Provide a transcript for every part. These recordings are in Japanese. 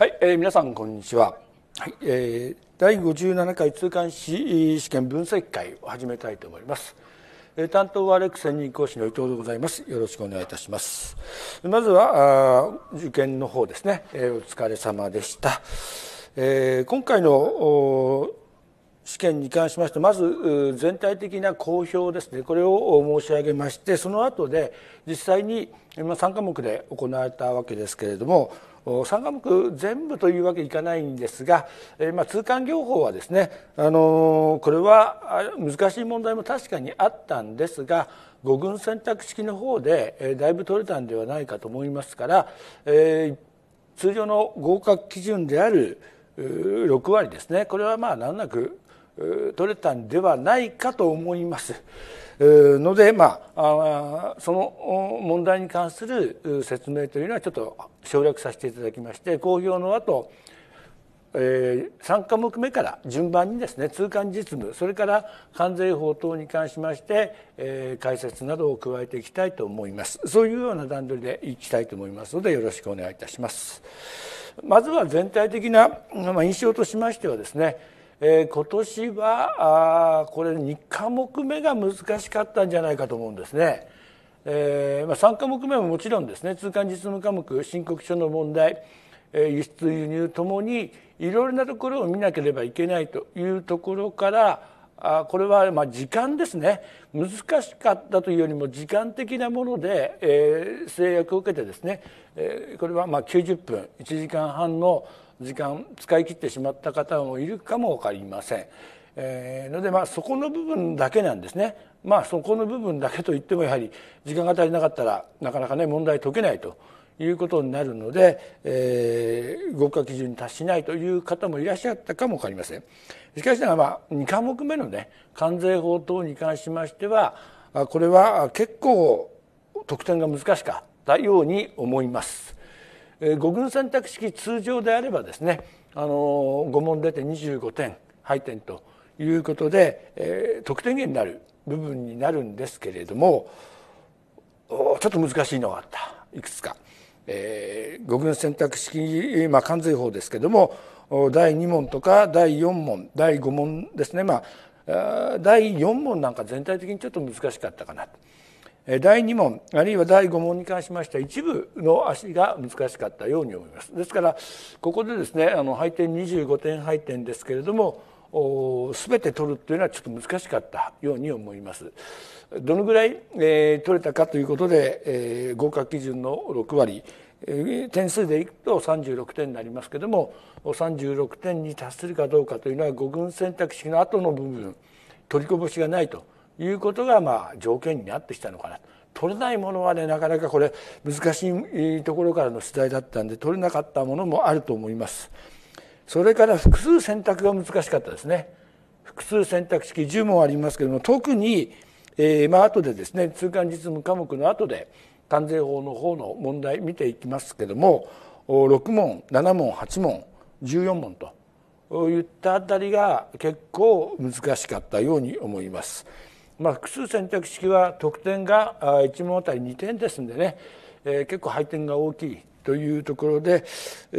はい、えー、皆さんこんにちは、はいえー、第57回通貫試験分析会を始めたいと思います、えー、担当はレック専任講師の伊藤でございますよろしくお願いいたしますまずはあ受験の方ですね、えー、お疲れ様でした、えー、今回の試験に関しましてまず全体的な公表ですねこれを申し上げましてその後で実際に3科目で行われたわけですけれども3科目全部というわけいかないんですが、えまあ、通関業法はですね、あのこれは難しい問題も確かにあったんですが五軍選択式の方で、えだいぶ取れたんではないかと思いますから、えー、通常の合格基準である6割ですねこれはまあ難なく取れたんではないかと思います。ので、まあ、その問題に関する説明というのはちょっと省略させていただきまして公表の後えー、3科目目から順番にですね通関実務それから関税法等に関しまして、えー、解説などを加えていきたいと思いますそういうような段取りでいきたいと思いますのでよろしくお願いいたしますまずは全体的な、まあ、印象としましてはですねえー、今年はあこれ2科目目が難しかったんじゃないかと思うんですね。えーまあ、3科目目ももちろんですね通関実務科目申告書の問題、えー、輸出輸入ともにいろいろなところを見なければいけないというところからあこれはまあ時間ですね難しかったというよりも時間的なもので、えー、制約を受けてですね、えー、これはまあ90分1時間半の時間使い切ってしまった方もいるかも分かりません。えー、のでまあそこの部分だけなんですね。まあそこの部分だけといってもやはり時間が足りなかったらなかなかね問題解けないということになるので、えー、合格基準に達しないという方もいらっしゃったかも分かりません。しかしながら、まあ、2科目目のね関税法等に関しましてはこれは結構得点が難しかったように思います。五軍選択式通常であればですねあの5問出て25点配点ということで、えー、得点源になる部分になるんですけれどもちょっと難しいのがあったいくつか。えー、五軍選択式、まあ、関税法ですけども第2問とか第4問第5問ですね、まあ、第4問なんか全体的にちょっと難しかったかなと。第2問あるいは第5問に関しましては一部の足が難しかったように思います。ですからここでですねあの配点25点配点ですけれども全て取るというのはちょっと難しかったように思います。どのぐらい、えー、取れたかということで、えー、合格基準の6割、えー、点数でいくと36点になりますけれども36点に達するかどうかというのは五軍選択肢の後の部分取りこぼしがないと。いうことがまあ条件になってきたのかなと。取れないものはねなかなかこれ難しいところからの取材だったんで取れなかったものもあると思います。それから複数選択が難しかったですね。複数選択式10問ありますけども特に、えー、まあ後でですね通関実務科目の後で関税法の方の問題見ていきますけども6問7問8問14問といったあたりが結構難しかったように思います。まあ、複数選択式は得点が1問あたり2点ですんでね、えー、結構配点が大きいというところで、え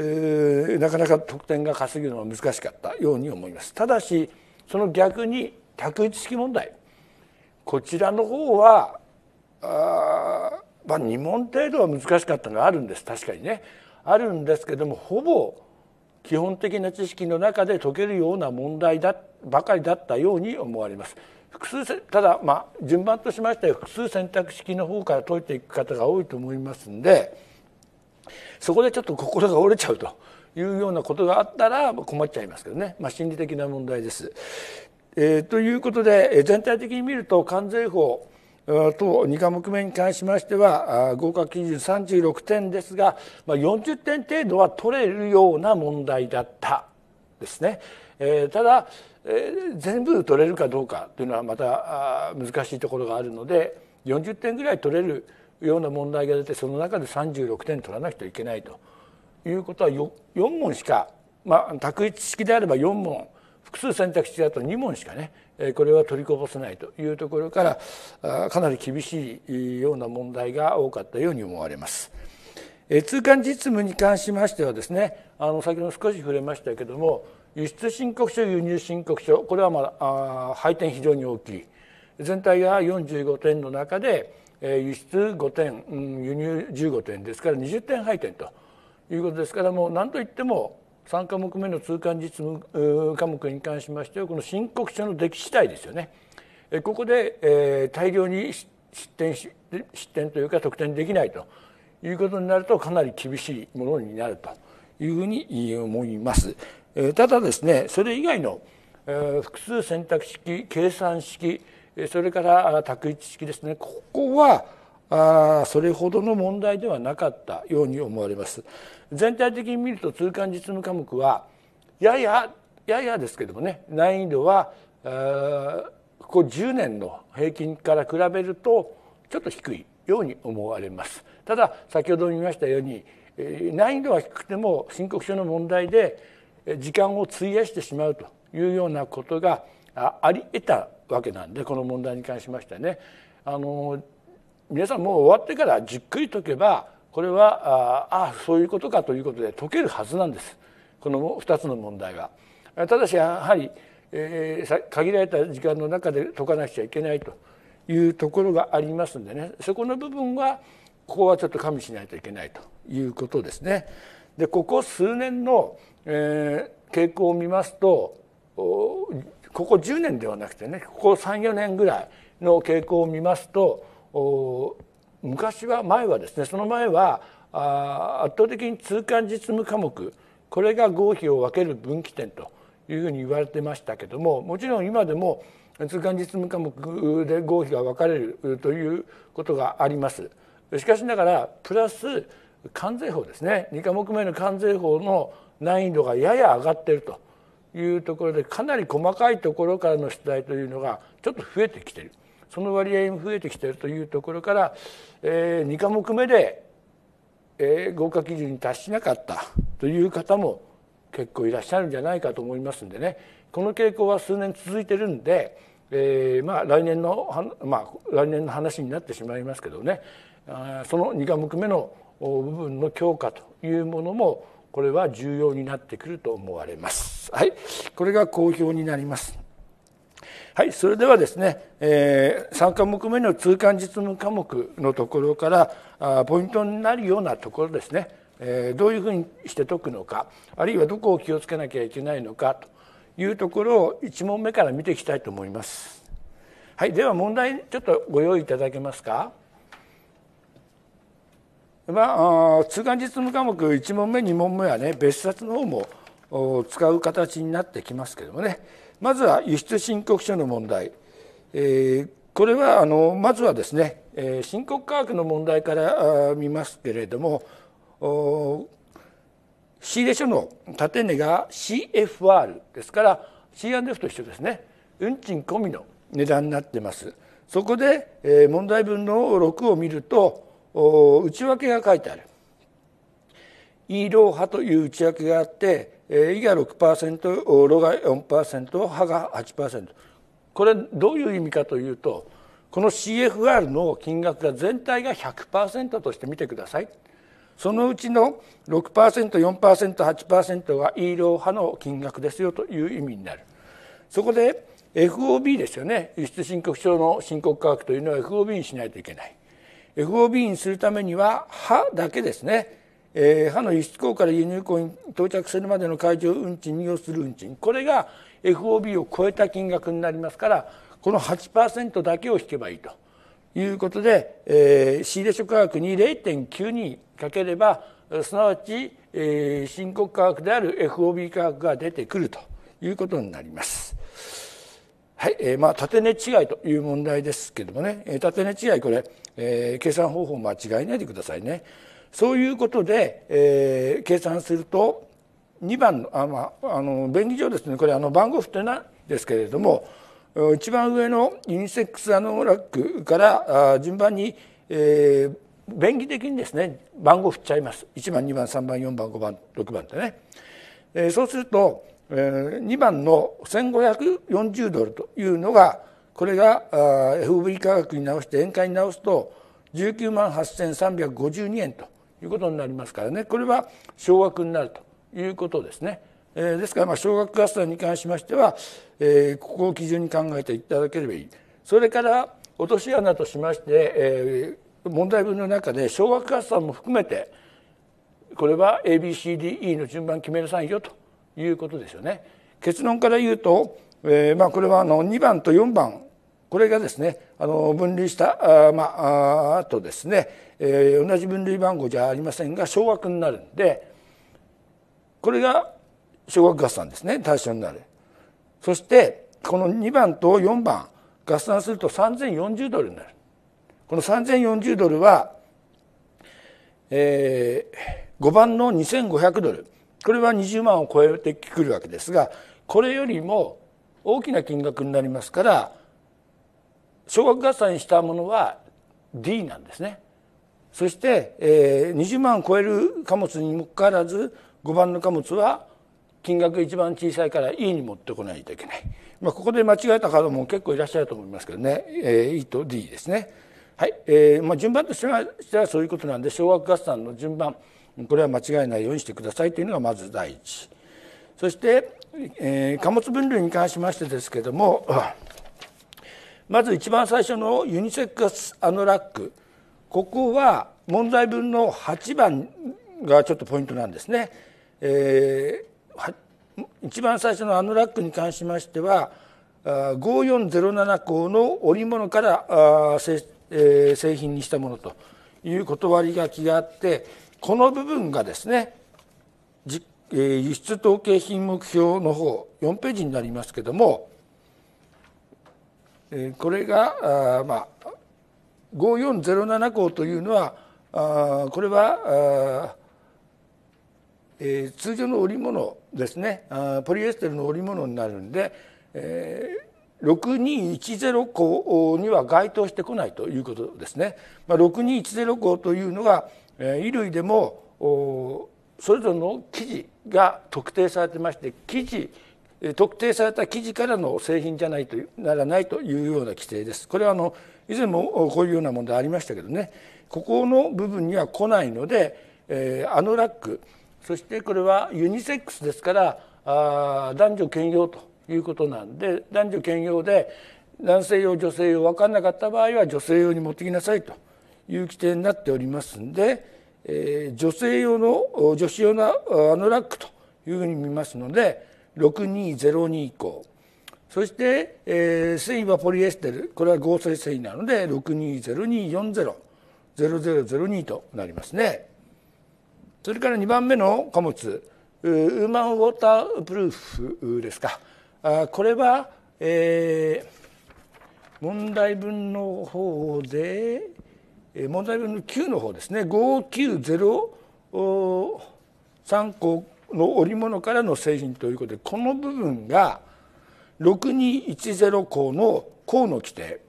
ー、なかなか得点が稼ぐのは難しかったように思います。ただしその逆に択一式問題こちらの方はあ、まあ、2問程度は難しかったのがあるんです確かにね。あるんですけどもほぼ基本的な知識の中で解けるような問題だばかりだったように思われます。複数ただ、まあ、順番としましては複数選択式の方から解いていく方が多いと思いますんでそこでちょっと心が折れちゃうというようなことがあったら困っちゃいますけどね、まあ、心理的な問題です。えー、ということで全体的に見ると関税法等2科目目に関しましては合格基準36点ですが、まあ、40点程度は取れるような問題だったですね。えー、ただ全部取れるかどうかというのはまた難しいところがあるので40点ぐらい取れるような問題が出てその中で36点取らなくてはいけないということは4問しか、まあ、択一式であれば4問複数選択肢だと2問しかねこれは取りこぼせないというところからかなり厳しいような問題が多かったように思われます。通関実務に関しましてはですねあの先ほど少し触れましたけども輸出申告書輸入申告書これは、まあ、あ配点非常に大きい全体が45点の中で、えー、輸出5点、うん、輸入15点ですから20点配点ということですからもう何といっても3科目目の通関実務科目に関しましてはこの申告書の出来次第ですよね。えここで、えー、大量に失点し失点というか得点できないということになるとかなり厳しいものになるというふうに思います。ただですねそれ以外の複数選択式計算式それから択一式ですねここはあそれほどの問題ではなかったように思われます。全体的に見ると通貫実務科目はややややですけどもね難易度はここ10年の平均から比べるとちょっと低いように思われます。ただ先ほど見ましたように難易度は低くても申告書の問題で時間を費やしてしまうというようなことがあり得たわけなんでこの問題に関しましてねあの皆さんもう終わってからじっくり解けばこれはああそういうことかということで解けるはずなんですこの2つの問題は。ただしやはり、えー、限られた時間の中で解かなくちゃいけないというところがありますんでねそこの部分はここはちょっと加味しないといけないということですね。でここ数年のえー、傾向を見ますとここ10年ではなくてねここ34年ぐらいの傾向を見ますと昔は前はですねその前はあ圧倒的に通関実務科目これが合否を分ける分岐点というふうに言われてましたけどももちろん今でも通関実務科目で合否が分かれるということがあります。しかしながらプラス関税法ですね2科目目の関税法の難易度がやや上がっているというところでかなり細かいところからの出題というのがちょっと増えてきているその割合も増えてきているというところから、えー、2科目目で、えー、合格基準に達しなかったという方も結構いらっしゃるんじゃないかと思いますんでねこの傾向は数年続いてるんで、えー、まあ来年のまあ来年の話になってしまいますけどねその2科目目の部分の強化というものもこれは重要になってくると思われます。はい、これが好評になります。はい、それではですね、えー、3科目目の通貫実務科目のところからあポイントになるようなところですね、えー、どういうふうにして解くのかあるいはどこを気をつけなきゃいけないのかというところを1問目から見ていきたいと思います。はい、では問題ちょっとご用意いただけますか。まあ、通貫実務科目1問目2問目はね別冊の方も使う形になってきますけどもねまずは輸出申告書の問題、えー、これはあのまずはですね、えー、申告価学の問題から見ますけれども仕入れ書の建値が CFR ですから C&F と一緒ですね運賃込みの値段になってます。そこで、えー、問題文の6を見ると内訳が書いてある。イーロー派という内訳があってイが6%ロが4%ハが8%これどういう意味かというとこの CFR の金額が全体が100%として見てくださいそのうちの 6%4%8% がイーロー派の金額ですよという意味になるそこで FOB ですよね輸出申告書の申告価格というのは FOB にしないといけない FOB にするためには歯だけですね、えー、歯の輸出口から輸入口に到着するまでの海上運賃に要する運賃これが FOB を超えた金額になりますからこの8%だけを引けばいいということで、えー、仕入れ諸価格に0.92かければすなわち、えー、申告価格である FOB 価格が出てくるということになります。はい、えー、まあ縦値違いという問題ですけどもね、えー、縦値違いこれ、えー、計算方法間違えないでくださいね。そういうことで、えー、計算すると2番のあ、まあ、あの便宜上ですねこれあの番号振ってないですけれども一番上のユニセックスアノラックから順番に、えー、便宜的にですね番号振っちゃいます1番2番3番4番5番6番ってね。えー、そうすると2番の1540ドルというのがこれが FV 価格に直して円買いに直すと19万8352円ということになりますからねこれは少額になるということですね。えー、ですからまあ少額合算に関しましては、えー、ここを基準に考えていただければいいそれから落とし穴としまして、えー、問題文の中で少額合算も含めてこれは ABCDE の順番決めなさいよということですよね。結論から言うと、えー、まあこれはあの2番と4番これがですねあの分類したあ、まあ、あとですね、えー、同じ分類番号じゃありませんが小学になるんでこれが小学合算ですね対象になる。そしてこの2番と4番合算すると3040ドルになる。この3040ドルは、えー、5番の2500ドルこれは20万を超えてくるわけですがこれよりも大きな金額になりますから少額合算したものは D なんですね。そして、えー、20万を超える貨物にもかかわらず5番の貨物は金額一番小さいから E に持ってこないといけない、まあ、ここで間違えた方も結構いらっしゃると思いますけどね、えー、E と D ですね。はいえーまあ、順番としてはそういうことなんで少額合算の順番これは間違えないようにしてくださいというのがまず第一そして、えー、貨物分類に関しましてですけども まず一番最初のユニセックスアノラックここは問題文の8番がちょっとポイントなんですね。えー、一番最初のアノラックに関しましては5407項の織物から製,、えー、製品にしたものという断り書きがあってこの部分がですね輸出統計品目標の方4ページになりますけどもこれがあ、まあ、5407項というのはあこれはえ通常の織物ですねあポリエステルの織物になるんで、え6210項には該当してこないということですね。まあ、6210項というのが衣類でもそれぞれの生地が特定されてまして生地特定された生地からの製品じゃないとならないというような規定です。これはあの以前もこういうような問題ありましたけどねここの部分には来ないので、えあのラックそしてこれはユニセックスですからあ男女兼用ということなんで男女兼用で男性用女性用分かんなかった場合は女性用に持ってきなさいと。いう規定になっておりますんで、えー、女性用の女子用のあのラックというふうに見ますので6202以降そして、えー、繊維はポリエステルこれは合成繊維なので620240002となりますね。それから2番目の貨物ウーマンウォータープルーフですかあこれは、えー、問題文の方で問題の9の方ですね5903項の織物からの製品ということでこの部分が6210項の項の規定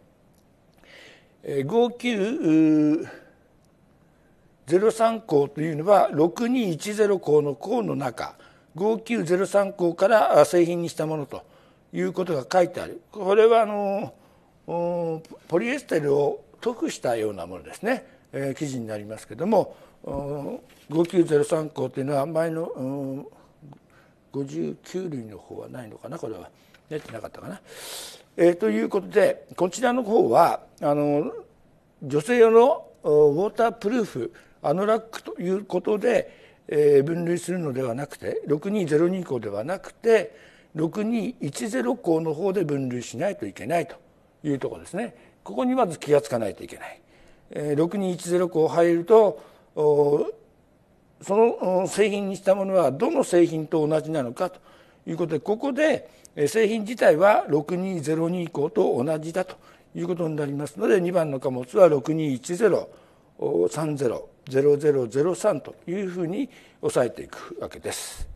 5903項というのは6210項の項の中5903項から製品にしたものということが書いてあるこれはあのポリエステルを得したようなものですね、えー、記事になりますけども5903項というのは前の59類の方はないのかなこれは出てなかったかな。えー、ということでこちらの方はあの女性用のウォータープルーフアノラックということで、えー、分類するのではなくて6202項ではなくて6210項の方で分類しないといけないというところですね。ここにまず気が付かないといけない。6210こ入るとその製品にしたものはどの製品と同じなのかということでここで製品自体は6202以降と同じだということになりますので2番の貨物は6210300003というふうに抑えていくわけです。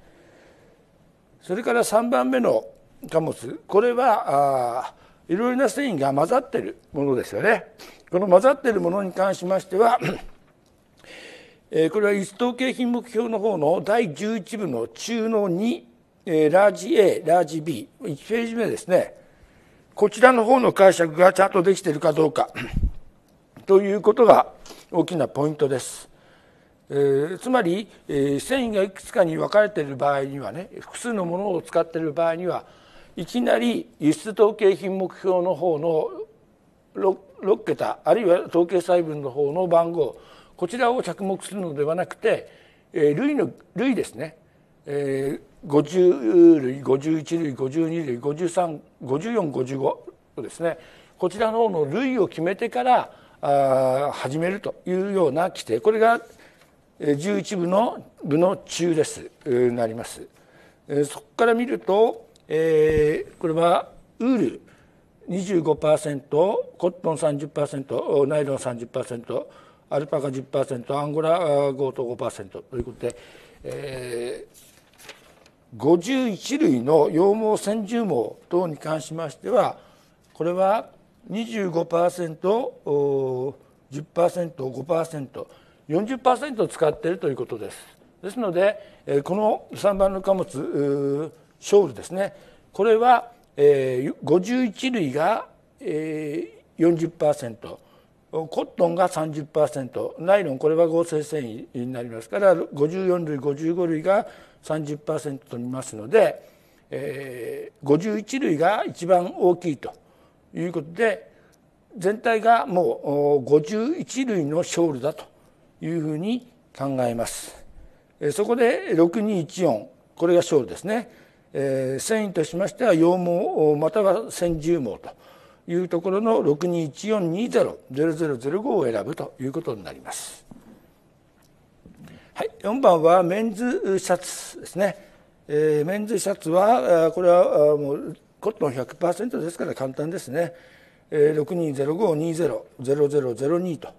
それから3番目の貨物これはあいろいろな繊維が混ざってるものですよね。この混ざってるものに関しましては、えー、これは1等景品目標の方の第11部の中の2、えー、ラージ A、ラージ B、1ページ目ですね。こちらの方の解釈がちゃんとできているかどうかということが大きなポイントです。えー、つまり、え繊維がいくつかに分かれている場合にはね複数のものを使っている場合にはいきなり輸出統計品目標の方の 6, 6桁あるいは統計細分の方の番号こちらを着目するのではなくて、類の類ですね、えー、50類51類52類535455ですねこちらの方の類を決めてからあ始めるというような規定これが11部の部の中ですなります。そこから見るとえー、これはウール25%コットン30%ナイロン30%アルパカ10%アンゴラ強盗5%ということで、えー、51類の羊毛線重毛等に関しましてはこれは 25%10%5%40% 使っているということです。ですのでこの3番の貨物ショールですねこれは、えー、51類が、えー、40%コットンが30%ナイロンこれは合成繊維になりますから54類55類が30%と見ますので、えー、51類が一番大きいということで全体がもう51類のショールだというふうに考えます。そこで6214これがショールですね。えー、繊維としましては羊毛または線重毛というところの6214200005を選ぶということになります。はい、4番はメンズシャツですね。えー、メンズシャツはこれはもうコットン100%ですから簡単ですね。えー、6205200002と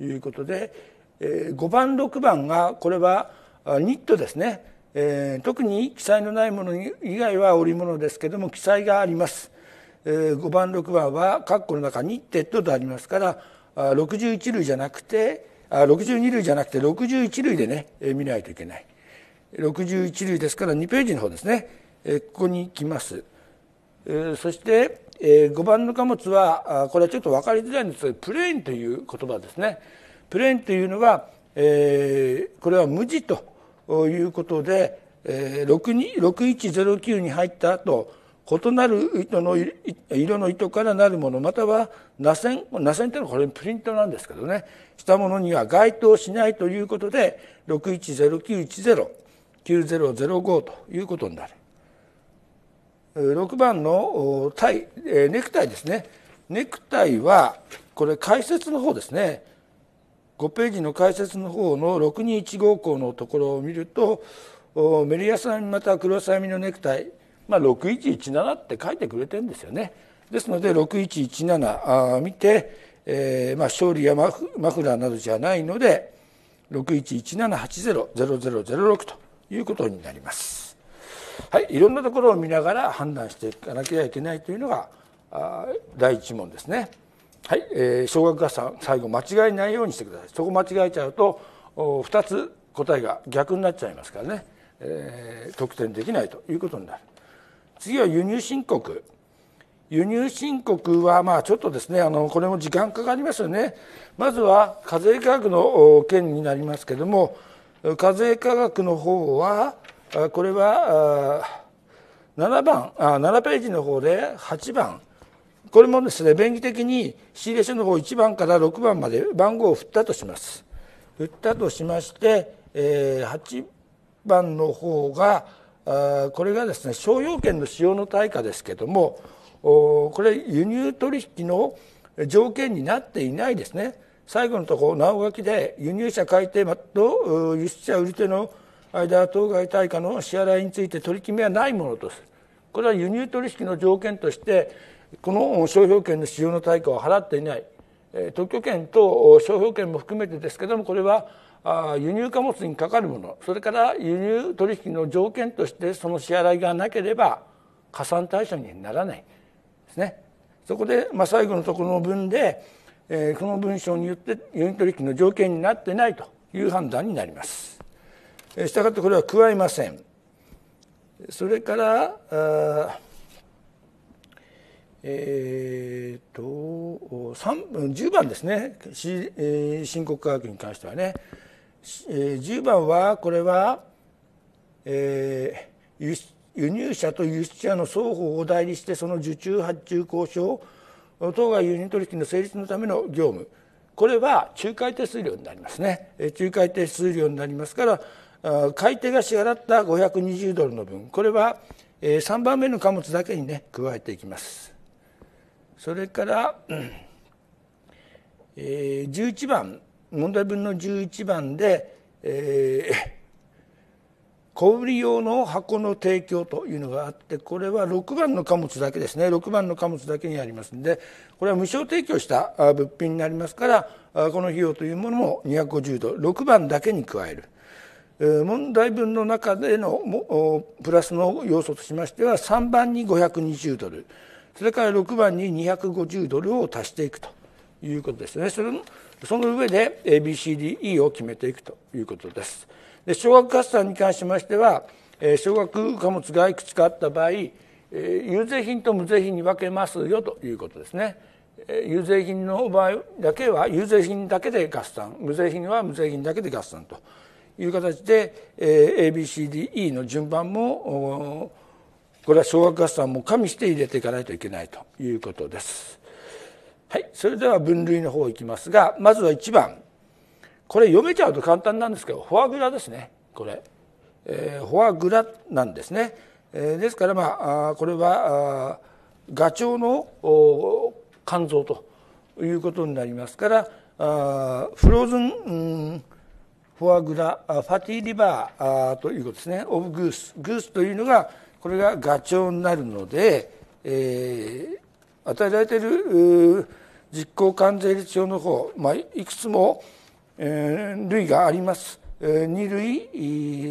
いうことで、えー、5番6番がこれはニットですね。えー、特に記載のないもの以外は織物ですけども記載があります、えー、5番6番は括弧の中に「テッド」とありますからあ61類じゃなくてあ62類じゃなくて61類でね、えー、見ないといけない61類ですから2ページの方ですね、えー、ここに来ます、えー、そして、えー、5番の貨物はあこれはちょっと分かりづらいんですがプレーンという言葉ですねプレーンというのは、えー、これは無地とということで、え6109に入った後異なる糸の色の糸からなるものまたは螺旋螺旋というのはこれプリントなんですけどねしたものには該当しないということで6109109005ということになる。6番のタイネクタイですねネクタイはこれ解説の方ですね5ページの解説の方の621号項のところを見るとメリアサミみまた黒サミのネクタイ、まあ、6117って書いてくれてるんですよね。ですので6117見て、えーまあ、勝利やマフマフラーなどじゃないので6117800006ということになります。はい、いろんなところを見ながら判断していかなきゃいけないというのが第1問ですね。はい、えー、小学合算最後間違えないようにしてくださいそこ間違えちゃうと2つ答えが逆になっちゃいますからね、えー、得点できないということになる次は輸入申告輸入申告はまあちょっとですねあのこれも時間かかりますよねまずは課税価格の件になりますけれども課税価格の方はこれは7番7ページの方で8番これもですね便宜的に仕入れ書の方1番から6番まで番号を振ったとします振ったとしまして、え8番の方があこれがですね商用権の使用の対価ですけどもこれ輸入取引の条件になっていないですね最後のところなお書きで輸入者買い手と輸出者売り手の間当該対価の支払いについて取り決めはないものとするこれは輸入取引の条件としてこの商標権の使用の対価を払っていない特許権と商標権も含めてですけどもこれは輸入貨物にかかるものそれから輸入取引の条件としてその支払いがなければ加算対象にならないですね。そこで、まあ、最後のところの文で、えー、この文章によって輸入取引の条件になってないという判断になります。えしたがってこれは加えません。それからえーと、10番ですね、新国科学に関してはね、え10番はこれは、えー、輸入者と輸出者の双方を代理してその受注発注交渉当該輸入取引の成立のための業務これは仲介手数料になりますね、え仲介手数料になりますから買い手が支払った520ドルの分これは、え3番目の貨物だけにね加えていきます。それから、えー、11番問題文の11番で、えー、小売用の箱の提供というのがあってこれは6番の貨物だけですね6番の貨物だけにありますのでこれは無償提供した物品になりますからこの費用というものも250ドル6番だけに加える。問題文の中でのプラスの要素としましては3番に520ドルそれから6番に250ドルを足していくということですねそのその上で ABCDE を決めていくということですで少額合算に関しましては少額貨物がいくつかあった場合有税品と無税品に分けますよということですね有税品の場合だけは有税品だけで合算無税品は無税品だけで合算という形で ABCDE の順番もこれは小学合算も加味して入れていかないといけないということです。はい、それでは分類の方いきますがまずは1番これ読めちゃうと簡単なんですけどフォアグラですねこれ、えー、フォアグラなんですね、えー、ですからまあこれはガチョウの肝臓ということになりますからあフローズン、うんフォアグラファティリバーということですねオブグースグースというのがこれがガチョウになるので、えー、与えられている実行関税率表の方、まあ、いくつも、えー、類があります。え2類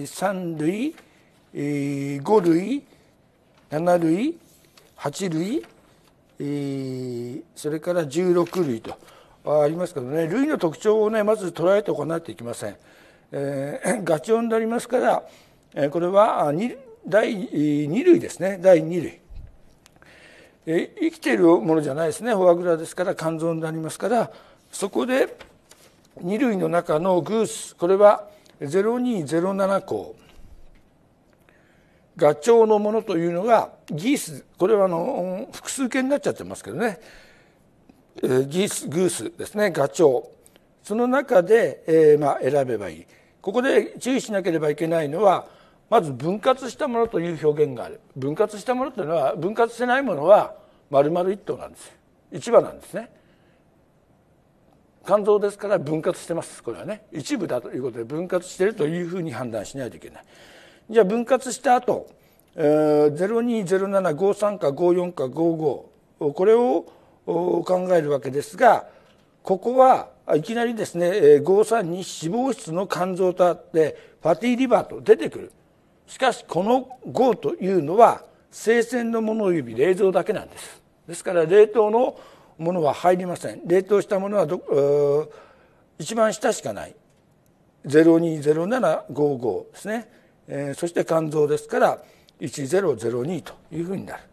3類5類7類8類えそれから16類とありますけどね類の特徴をねまず捉えて行っていきません。えー、ガチョウになりますからえこれは 2, 第2類ですね第2類え生きているものじゃないですねフォアグラですから肝臓になりますからそこで2類の中のグースこれは0207項ガチョウのものというのがギースこれはあの複数形になっちゃってますけどね、えギースグースですねガチョウその中で、えーまあ、選べばいいここで注意しなければいけないのはまず分割したものという表現がある分割したものというのは分割してないものは丸々一頭なんです一羽なんですね肝臓ですから分割してますこれはね一部だということで分割しているというふうに判断しないといけないじゃあ分割した後、え020753か54か55これを考えるわけですがここはいきなりですね53に脂肪質の肝臓とあってファティリバーと出てくるしかしこの号というのは生鮮のものを指冷蔵だけなんですですから冷凍のものは入りません冷凍したものはど一番下しかない020755ですね、えー、そして肝臓ですから1002というふうになる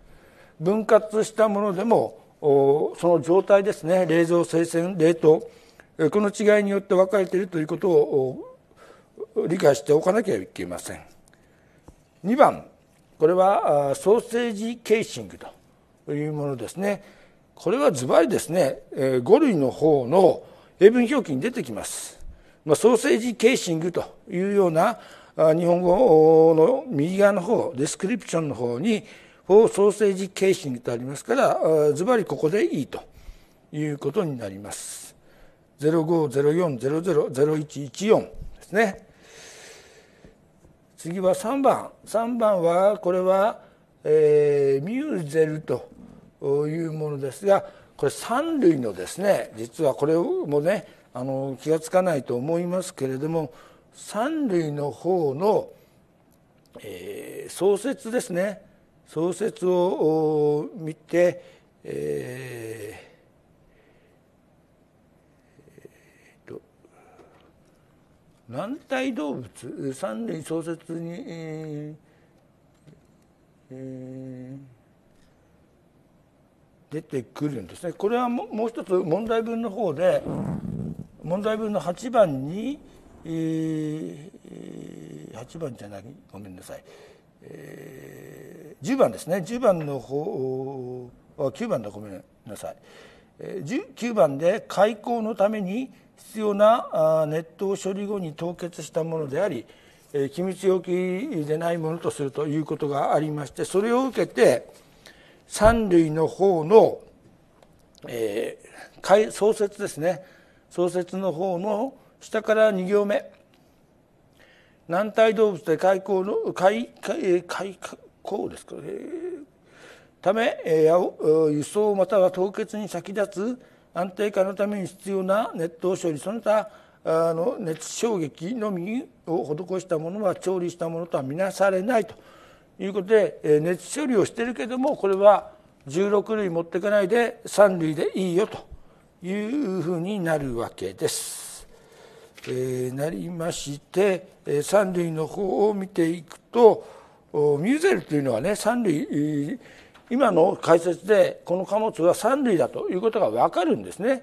分割したものでもその状態ですね冷蔵生鮮冷凍この違いによって分かれているということを理解しておかなきゃいけません2番これはソーセージケーシングというものですねこれはズバリですね5類の方の英文表記に出てきます、まあ、ソーセージケーシングというような日本語の右側の方ディスクリプションの方にフォーソーセージケーシングとありますからズバリここでいいということになります0504000114ですね次は3番3番はこれは、えー、ミューゼルというものですがこれ三類のですね実はこれもねあの気が付かないと思いますけれども三類の方の、えー、創設ですね創設を見て、えー軟体動物三類創設に、えーえー、出てくるんですねこれはももう一つ問題文の方で問題文の8番に、えー、8番じゃないごめんなさい、えー、10番ですね10番の方あ9番だごめんなさい、えー、9番で開口のために「必要なネッ処理後に凍結したものであり機密容器でないものとするということがありましてそれを受けて三類の方の、えー、創設ですね創設の方の下から2行目軟体動物で開口の開開開口ですか、ため、え輸送または凍結に先立つ安定化のために必要な熱湯処理その他あの熱衝撃のみを施したものは調理したものとは見なされないということで、熱処理をしてるけどもこれは16類持っていかないで3類でいいよというふうになるわけです。えー、なりまして、3類の方を見ていくとミューゼルというのはね3類、えー今の解説でこの貨物は三類だということがわかるんですね。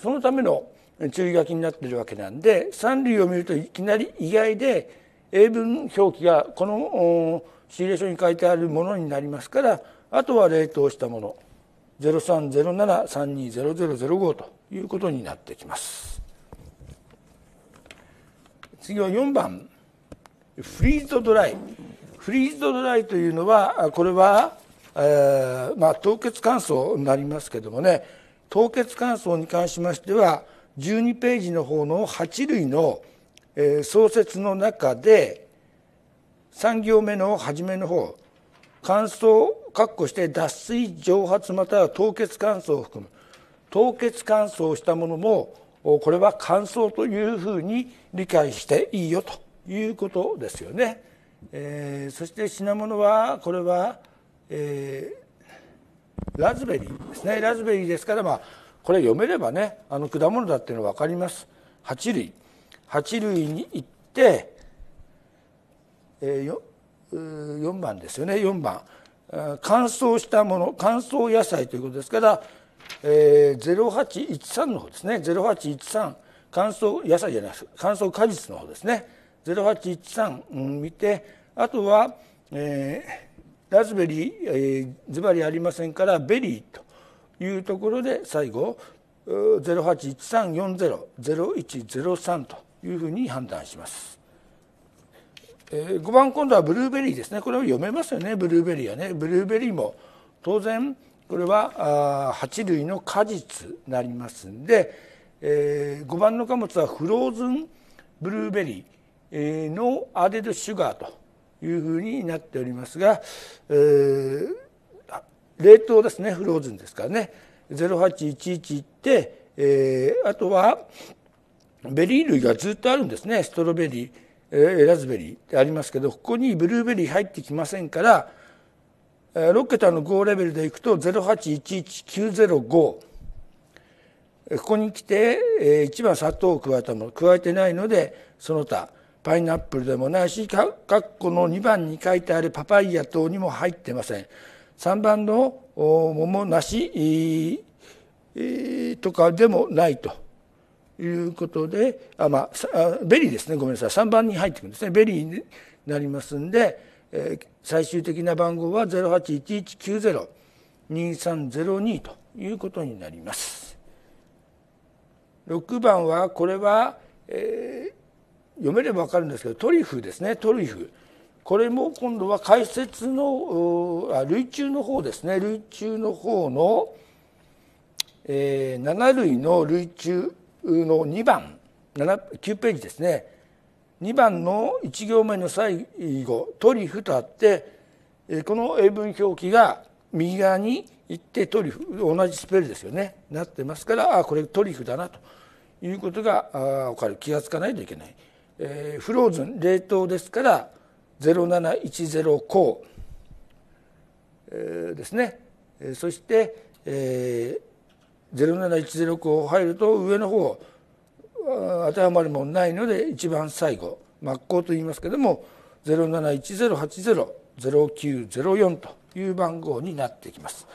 そのための注意書きになっているわけなんで三類を見るといきなり意外で英文表記がこのーショ書に書いてあるものになりますからあとは冷凍したもの0307320005ということになってきます。次は4番フリーズドドライフリーズドドライというのはこれはえー、まあ、凍結乾燥になりますけどもね凍結乾燥に関しましては12ページの方の8類の、えー、創設の中で3行目の初めの方乾燥括弧して脱水蒸発または凍結乾燥を含む凍結乾燥したものもこれは乾燥というふうに理解していいよということですよね。えー、そして品物はこれはえー、ラズベリーですねラズベリーですから、まあ、これ読めればねあの果物だっていうの分かります8類8類に行って、えー、4番ですよね4番乾燥したもの乾燥野菜ということですから、えー、0813の方ですね0813乾燥野菜じゃないです乾燥果実の方ですね0813、うん、見てあとは、えー、ラズベリー、えー、ズバリありませんからベリーというところで最後0813400103というふうに判断します。えー、5番今度はブルーベリーですねこれを読めますよねブルーベリーはねブルーベリーも当然これは8類の果実になりますんで、えー、5番の貨物はフローズンブルーベリーのアデルシュガーというふうになっておりますが、えー、冷凍ですねフローズンですからね0811って、えー、あとはベリー類がずっとあるんですねストロベリー、えー、ラズベリーってありますけどここにブルーベリー入ってきませんから6桁の5レベルでいくと0811905ここに来て1番砂糖を加えたもの加えてないのでその他パイナップルでもないし括この2番に書いてあるパパイヤ等にも入ってません3番の桃梨、えー、とかでもないということであ、まあ、ベリーですねごめんなさい3番に入ってくるんですねベリーになりますんで、えー、最終的な番号は0811902302ということになります。6番はこれは、えー読めれば分かるんですけどトリュフですねトリュフこれも今度は解説のあ類中の方ですね類中の方の、えー、7類の類中の2番9ページですね2番の1行目の最後「トリュフ」とあってこの英文表記が右側に行ってトリュフ同じスペルですよねなってますからあこれトリュフだなということが分かる気が付かないといけない。えー、フローズン冷凍ですから0710項、えー、ですね、えそして、えー、0710項入ると上の方当てはまるもないので一番最後真っ向と言いますけども0710800904という番号になってきます。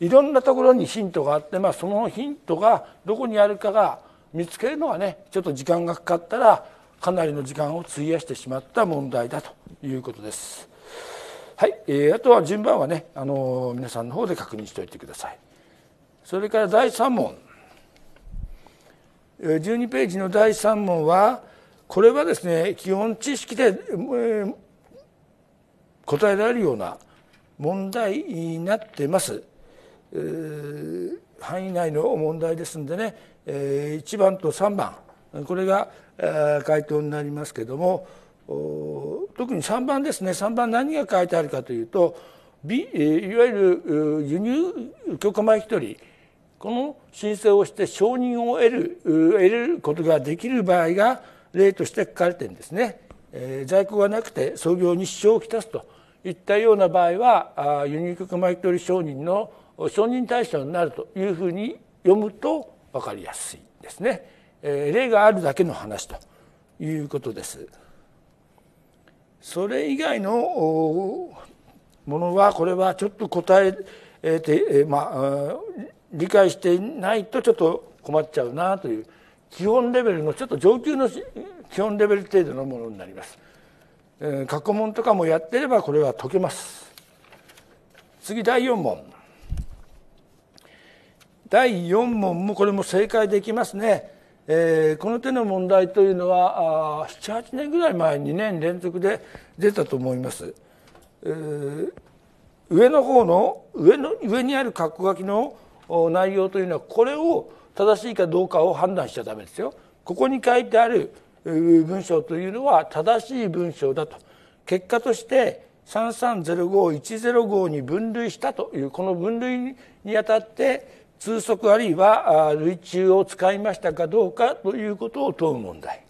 いろんなところにヒントがあって、まあ、そのヒントがどこにあるかが見つけるのがねちょっと時間がかかったらかなりの時間を費やしてしまった問題だということです。はい、えー、あとは順番はね、あのー、皆さんの方で確認しておいてください。それから第3問12ページの第3問はこれはですね基本知識で、えー、答えられるような問題になってます。えー、範囲内の問題ですんでね、えー、1番と3番これが回答になりますけども特に3番ですね3番何が書いてあるかというと、いわゆる輸入許可前1人この申請をして承認を得る得ることができる場合が例として書かれてるんですね、在庫がなくて操業に支障をきたすといったような場合は輸入許可前取人承認の承認対象になるというふうに読むと分かりやすいですね。例があるだけの話ということです。それ以外のものはこれはちょっと答えて、まあ、理解してないとちょっと困っちゃうなという基本レベルのちょっと上級の基本レベル程度のものになります。過去問とかもやってればこれは解けます。次第4問。第4問もこれも正解できますね。えー、この手の問題というのは78年ぐらい前2年連続で出たと思います、えー、上の方の上の上にある括弧書きの内容というのはこれを正しいかどうかを判断しちゃダメですよここに書いてある文章というのは正しい文章だと結果として3305105に分類したというこの分類にあたって通則あるいは類中を使いましたかどうかということを問う問題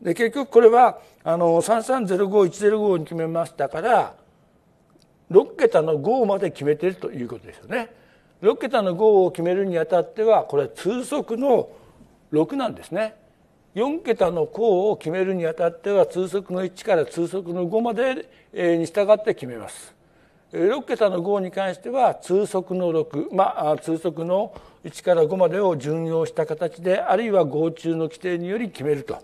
で結局これはあの3305105に決めましたから6桁の5まで決めているということですよね。6桁の5を決めるにあたってはこれは通則の6なんですね。4桁の項を決めるにあたっては通則の1から通則の5までに従って決めます。6桁の5に関しては通則の6、まあ、通則の1から5までを順用した形であるいは号中の規定により決めると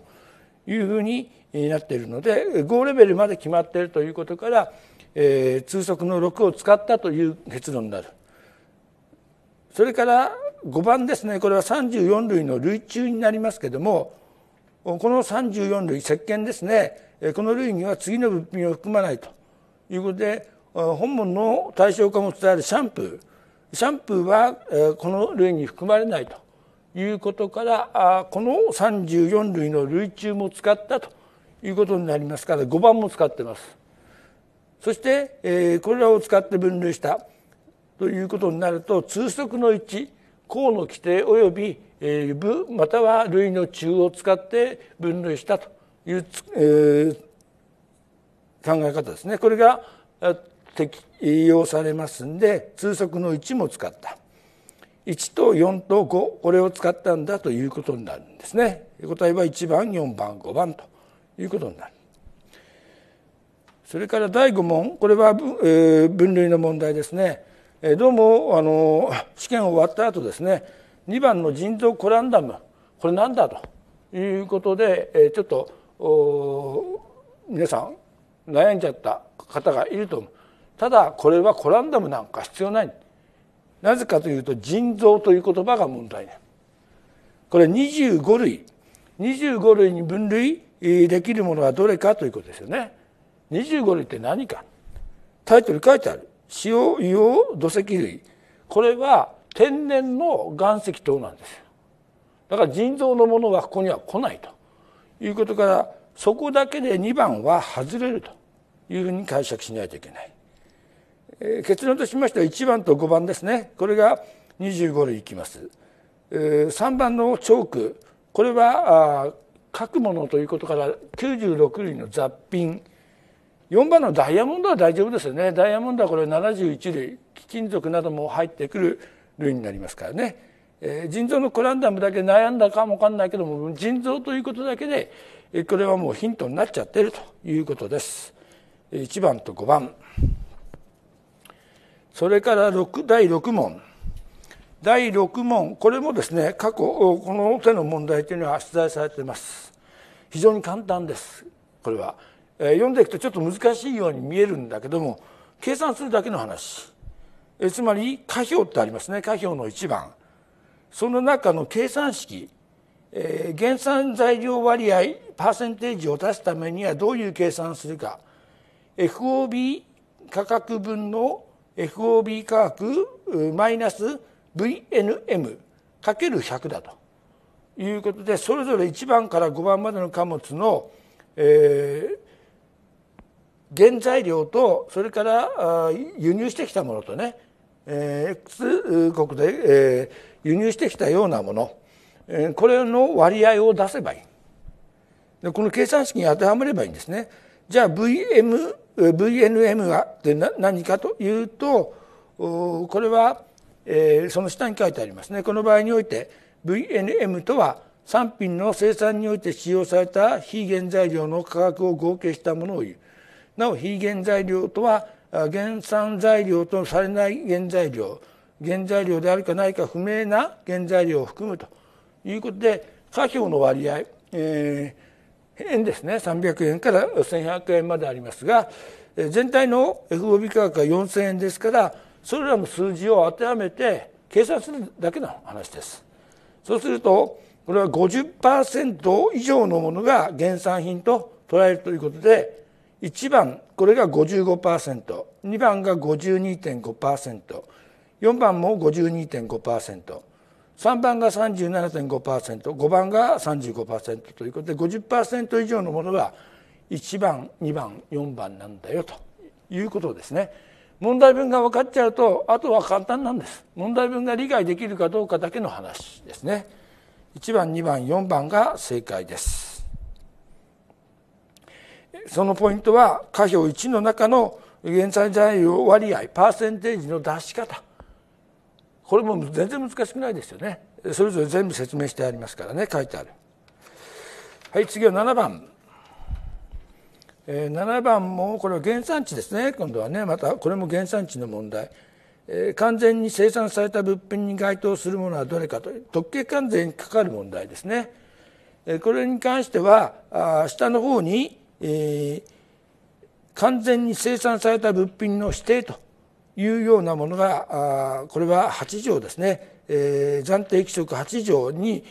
いうふうになっているので5レベルまで決まっているということから、えー、通則の6を使ったという結論になる。それから5番ですねこれは34類の類中になりますけどもこの34類石鹸ですねこの類には次の物品を含まないということで本文の対象化も伝えるシャンプーシャンプーはこの類に含まれないということからこの34類の類中も使ったということになりますから5番も使ってます。そしてこれらを使って分類したということになると通則の1項の規定及び部または類の中を使って分類したという考え方ですね。これが適用されますんで通則の1も使った1と4と5これを使ったんだということになるんですね答えは1番4番5番ということになるそれから第5問これは分類の問題ですねどうもあの試験終わった後ですね2番の腎臓コランダムこれなんだということでちょっと皆さん悩んじゃった方がいると思うただこれはコランダムなんか必要ないなぜかというと腎臓という言葉が問題ねこれ25類25類に分類できるものはどれかということですよね25類って何かタイトル書いてある塩硫黄土石類これは天然の岩石等なんですだから腎臓のものはここには来ないということからそこだけで2番は外れるというふうに解釈しないといけないえ結論としましては1番と5番ですねこれが25類いきます、え3番のチョークこれはあ書くものということから96類の雑品4番のダイヤモンドは大丈夫ですよねダイヤモンドはこれ71類貴金属なども入ってくる類になりますからね、え腎臓のコランダムだけ悩んだかもわかんないけども腎臓ということだけでこれはもうヒントになっちゃってるということです。1番と5番それから6第6問第6問これもですね過去この手の問題というのは出題されています非常に簡単ですこれは、えー、読んでいくとちょっと難しいように見えるんだけども計算するだけの話えつまり下表ってありますね下表の1番その中の計算式、えー、減産材料割合パーセンテージを出すためにはどういう計算するか FOB 価格分の FOB 価格マイナス VNM かける100だということでそれぞれ1番から5番までの貨物の、えー、原材料とそれから輸入してきたものとね、えー、X 国で、えー、輸入してきたようなもの、えー、これの割合を出せばいいでこの計算式に当てはめればいいんですね。じゃあ VM VNM はで何かというとこれは、えー、その下に書いてありますねこの場合において VNM とは産品の生産において使用された非原材料の価格を合計したものを言うなお非原材料とは原産材料とされない原材料原材料であるかないか不明な原材料を含むということで家業の割合、えー、円ですね300円から1100円までありますが全体の FOB 価格は4000円ですからそれらの数字を当てはめて計算するだけの話です。そうするとこれは50%以上のものが原産品と捉えるということで1番これが 55%2 番が 52.5%4 番も52.5% 3番が 37.5%5 番が35%ということで50%以上のものが1番2番4番なんだよということですね。問題文が分かっちゃうとあとは簡単なんです問題文が理解できるかどうかだけの話ですね1番2番4番が正解ですそのポイントは下表1の中の減災材料割合パーセンテージの出し方これも全然難しくないですよねそれぞれ全部説明してありますからね書いてあるはい次は7番、え7番もこれは原産地ですね今度はねまたこれも原産地の問題、え完全に生産された物品に該当するものはどれかという特権関税にかかる問題ですね、えこれに関してはあ下の方に、え完全に生産された物品の指定というようなものがこれは8条ですね、え暫定規則8条に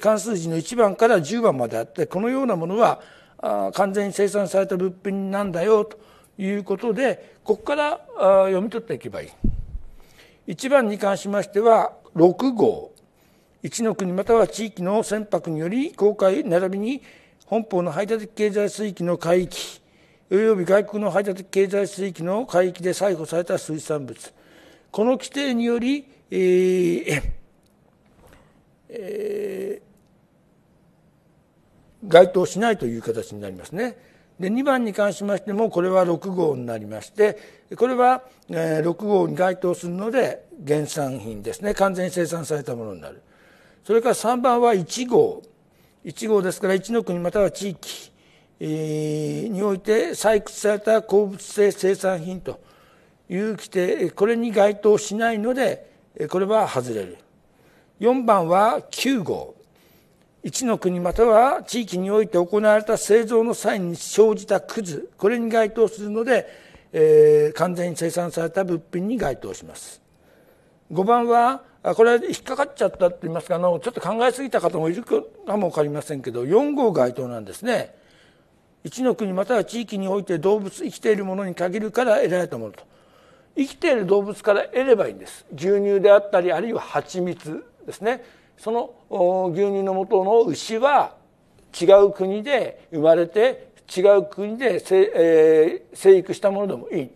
関数字の1番から10番まであってこのようなものは完全に生産された物品なんだよということでここから読み取っていけばいい。1番に関しましては6号一の国または地域の船舶により公海並びに本邦の排他的経済水域の海域及び外国の排他的経済水域の海域で採捕された水産物この規定により、えーえー、該当しないという形になりますね。で2番に関しましてもこれは6号になりましてこれは6号に該当するので原産品ですね完全に生産されたものになるそれから3番は1号1号ですから一の国または地域において採掘された鉱物性生産品という規定これに該当しないのでこれは外れる4番は9号一の国または地域において行われた製造の際に生じたクズこれに該当するので、えー、完全に生産された物品に該当します5番はこれは引っかかっちゃったと言いますかあのちょっと考えすぎた方もいるかも分かりませんけど4号該当なんですね一の国または地域において動物生きているものに限るから得られたものと生きている動物から得ればいいんです牛乳であったりあるいは蜂蜜ですねその牛乳の元の牛は違う国で生まれて違う国で生,、えー、生育したものでもいい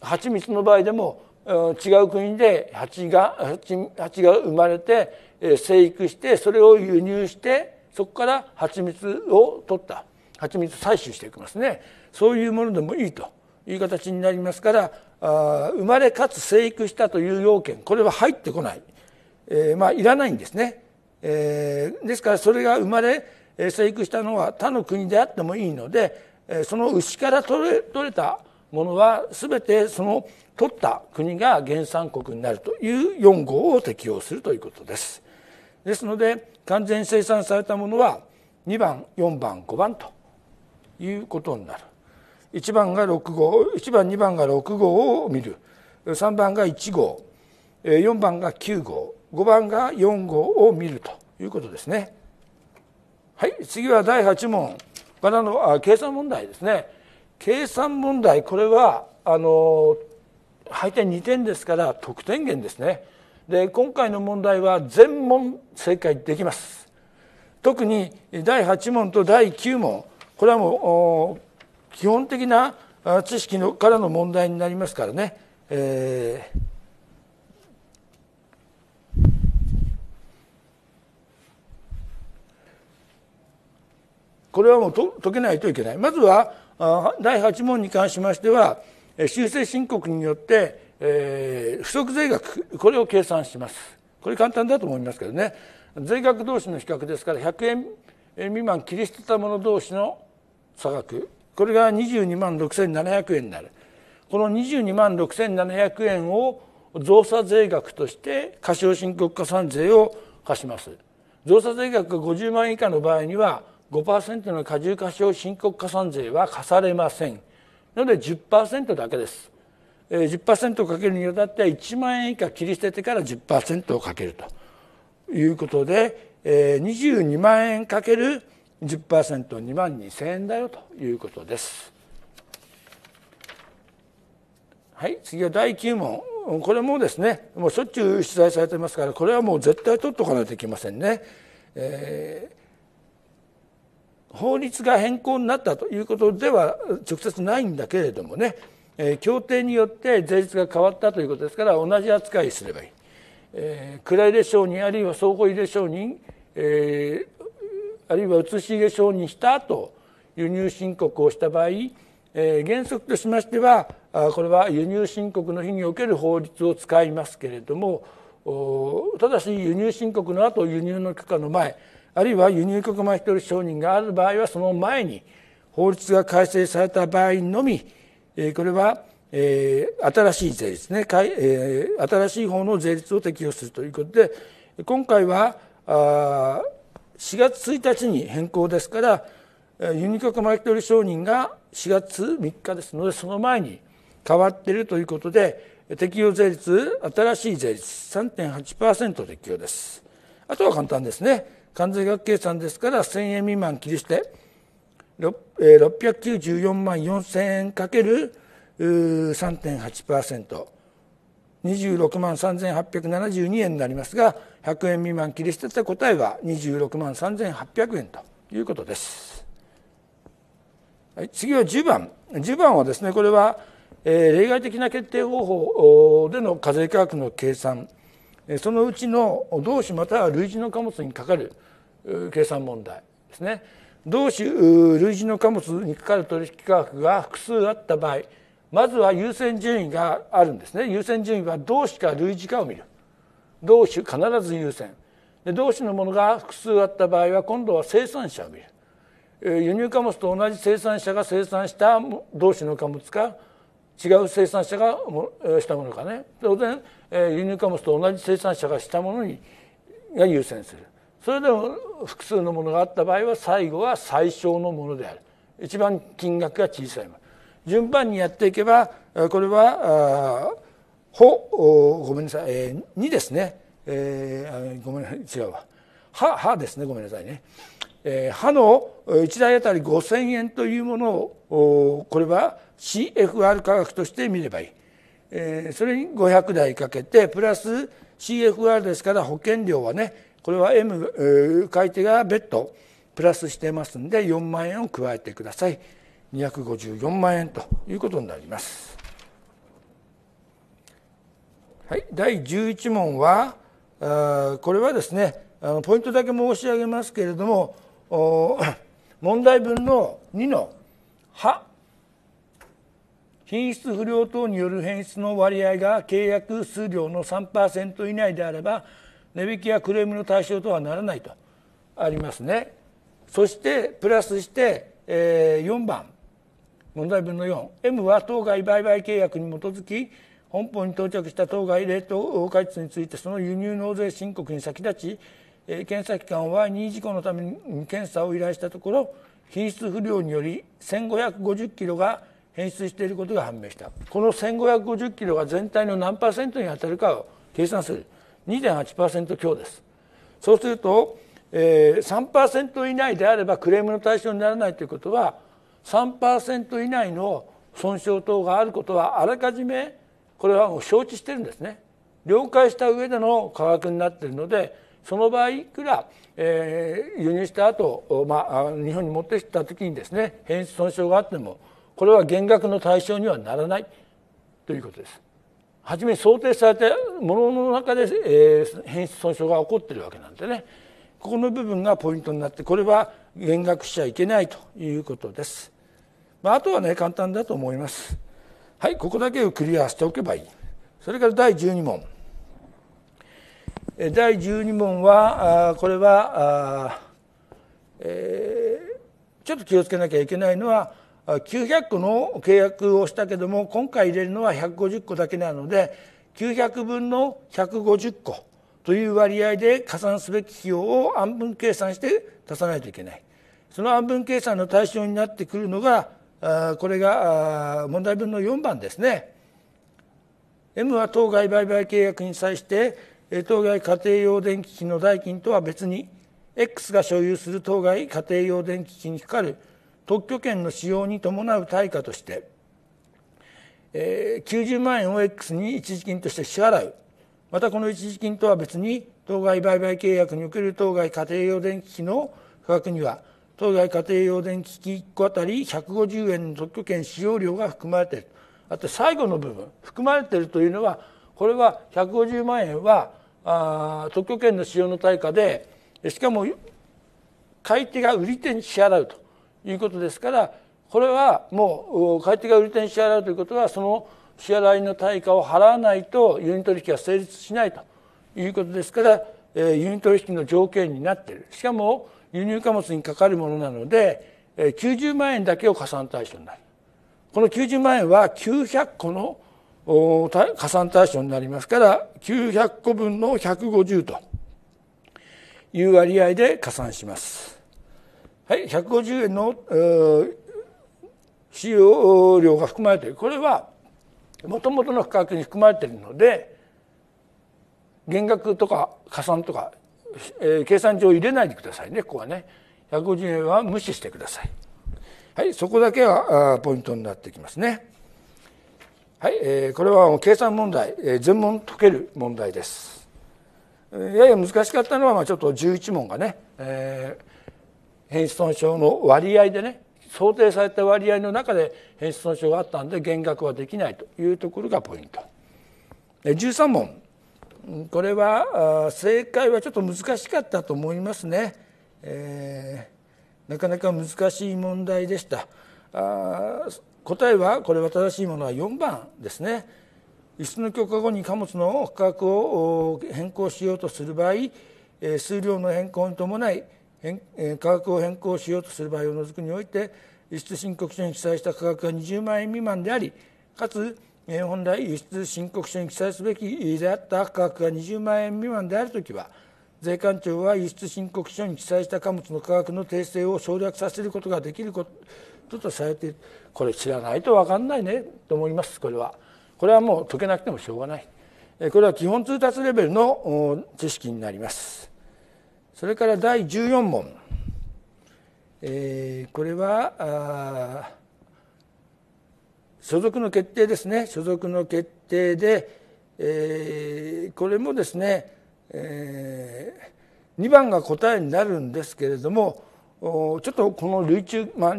蜂蜜の場合でも違う国で蜂が蜂蜂が生まれて生育してそれを輸入してそこから蜂蜜を取った蜂蜜採取していきますねそういうものでもいいという形になりますからあ生まれかつ生育したという要件これは入ってこない、えー、まあいらないんですね、えー、ですからそれが生まれ生育したのは他の国であってもいいのでその牛から取れ取れたものは全てその取った国が原産国になるという4号を適用するということです。ですので完全生産されたものは2番4番5番ということになる1番が6号1番2番が6号を見る3番が1号4番が9号5番が4号を見るということですねはい次は第8問からのあ計算問題ですね計算問題これはあの配点2点ですから得点源ですねで今回の問題は全問正解できます特に第8問と第9問これはもう基本的な知識のからの問題になりますからね、えーこれはもう解けないといけないまずは第8問に関しましては修正申告によって、えー、不足税額これを計算しますこれ簡単だと思いますけどね税額同士の比較ですから100円未満切り捨てた者同士の差額これが22万6700円になるこの22万6700円を増差税額として過少申告加算税を課します増差税額が50万円以下の場合には5%の過重過少申告加算税は課されませんので10%だけです10%かけるにあたっては1万円以下切り捨ててから10%をかけるということでえ22万円かける 10%2 万2000円だよということです。はい、次は第9問これもですねもうしょっちゅう取材されてますからこれはもう絶対取っておかないといけませんね。えー、法律が変更になったということでは直接ないんだけれどもね、えー、協定によって税率が変わったということですから同じ扱いすればいい。えー、クライレ人あるいは総合入れ承人えー、あるいは移し入れ承認した後輸入申告をした場合、えー、原則としましてはこれは輸入申告の日における法律を使いますけれどもただし輸入申告の後輸入の許可の前あるいは輸入許可前一人承認がある場合はその前に法律が改正された場合のみこれは新しい税率ね新しい方の税率を適用するということで今回はあ4月1日に変更ですからユニココ巻き取り承認が4月3日ですのでその前に変わっているということで適用税率新しい税率3.8%適用ですあとは簡単ですね関税額計算ですから1000円未満切り捨て694万4000円かける 3.8%26 万3872円になりますが100円未満切り捨てた答えは26万3800円ということです。はい、次は10番10番はですねこれは、え例外的な決定方法での課税価格の計算そのうちの同種または類似の貨物にかかる計算問題ですね。同種類似の貨物にかかる取引価格が複数あった場合まずは優先順位があるんですね優先順位は同種か類似かを見る同種必ず優先で同種のものが複数あった場合は今度は生産者を見る輸入貨物と同じ生産者が生産した同種の貨物か違う生産者がしたものかね当然輸入貨物と同じ生産者がしたものにが優先するそれでも複数のものがあった場合は最後は最小のものである一番金額が小さいもの順番にやっていけばこれはほごめんなさい、にですね、えー、ごめんなさい違うわ歯歯ですねごめんなさいね、えー、歯の1台あたり5,000円というものをこれは CFR 価格として見ればいい、えー、それに500台かけてプラス CFR ですから保険料はねこれは M、えー、買い手が別途プラスしてますんで4万円を加えてください254万円ということになります。はい、第11問はこれはですねポイントだけ申し上げますけれども 問題文の2の「は」品質不良等による変質の割合が契約数量の3%以内であれば値引きやクレームの対象とはならないとありますね。そしてプラスして、え4番問題文の 4M は当該売買契約に基づき本邦に到着した当該冷凍果実についてその輸入納税申告に先立ち検査機関は任意事項のために検査を依頼したところ品質不良により1550キロが変質していることが判明したこの1550キロが全体の何パーセントに当たるかを計算する2.8%強ですそうすると、えー、3%以内であればクレームの対象にならないということは3%以内の損傷等があることはあらかじめこれはもう承知してるんですね了解した上での価格になっているのでその場合いくら、えー、輸入した後、まあ日本に持ってきた時にですね変質損傷があってもこれは減額の対象にはならないということです。はじめ想定されたもの中で、えー、変質損傷が起こっているわけなんでねここの部分がポイントになってこれは減額しちゃいけないということです。まあ、あとはね簡単だと思います。はいここだけをクリアしておけばいいそれから第12問第12問はこれは、えー、ちょっと気をつけなきゃいけないのは900個の契約をしたけども今回入れるのは150個だけなので900分の150個という割合で加算すべき費用を暗分計算して出さないといけないその暗分計算の対象になってくるのがこれが問題文の4番ですね。M は当該売買契約に際して当該家庭用電気機の代金とは別に X が所有する当該家庭用電気機にかかる特許権の使用に伴う対価として90万円を X に一時金として支払うまたこの一時金とは別に当該売買契約における当該家庭用電気機の価格には当該家庭用電気機器1個あたり150円の特許権使用料が含まれているあと最後の部分含まれているというのはこれは150万円はあ特許権の使用の対価でしかも買い手が売り手に支払うということですからこれはもう買い手が売り手に支払うということはその支払いの対価を払わないと輸入取引は成立しないということですから、えー、ユ取引の条件になっているしかも輸入貨物にかかるものなので90万円だけを加算対象になるこの90万円は900個の加算対象になりますから900個分の150という割合で加算します。はい、150円の使用量が含まれているこれはもともとの価格に含まれているので減額とか加算とかえ計算上入れないでくださいねここはね150円は無視してくださいはいそこだけはポイントになってきますねはい、えこれは計算問題、え全問解ける問題ですやや難しかったのは、まあ、ちょっと11問がね、え変質損傷の割合でね想定された割合の中で変質損傷があったんで減額はできないというところがポイント13問これは正解はちょっと難しかったと思いますね、えー、なかなか難しい問題でしたあ答えはこれは正しいものは4番ですね輸出の許可後に貨物の価格を変更しようとする場合数量の変更に伴い価格を変更しようとする場合を除くにおいて輸出申告書に記載した価格が20万円未満でありかつ本来輸出申告書に記載すべきであった価格が20万円未満であるときは税関庁は輸出申告書に記載した貨物の価格の訂正を省略させることができることとされているこれ知らないと分かんないねと思いますこれはこれはもう解けなくてもしょうがないこれは基本通達レベルの知識になりますそれから第14問、えー、これは所属の決定ですね所属の決定で、えー、これもですね、えー、2番が答えになるんですけれどもちょっとこの類中、まあ、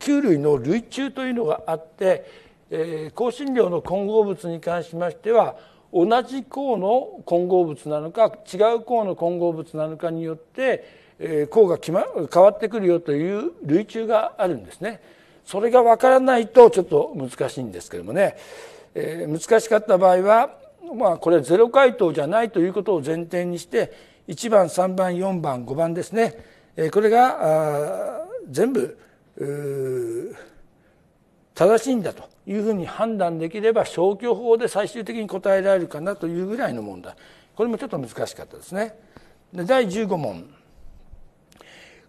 9類の類中というのがあって、えー、香辛料の混合物に関しましては同じ項の混合物なのか違う項の混合物なのかによって、えー、項が決、ま、変わってくるよという類中があるんですね。それがわからないとちょっと難しいんですけどもね、えー、難しかった場合は、まあ、これゼロ回答じゃないということを前提にして1番3番4番5番ですね、えー、これが全部正しいんだというふうに判断できれば消去法で最終的に答えられるかなというぐらいの問題これもちょっと難しかったですね。で第15問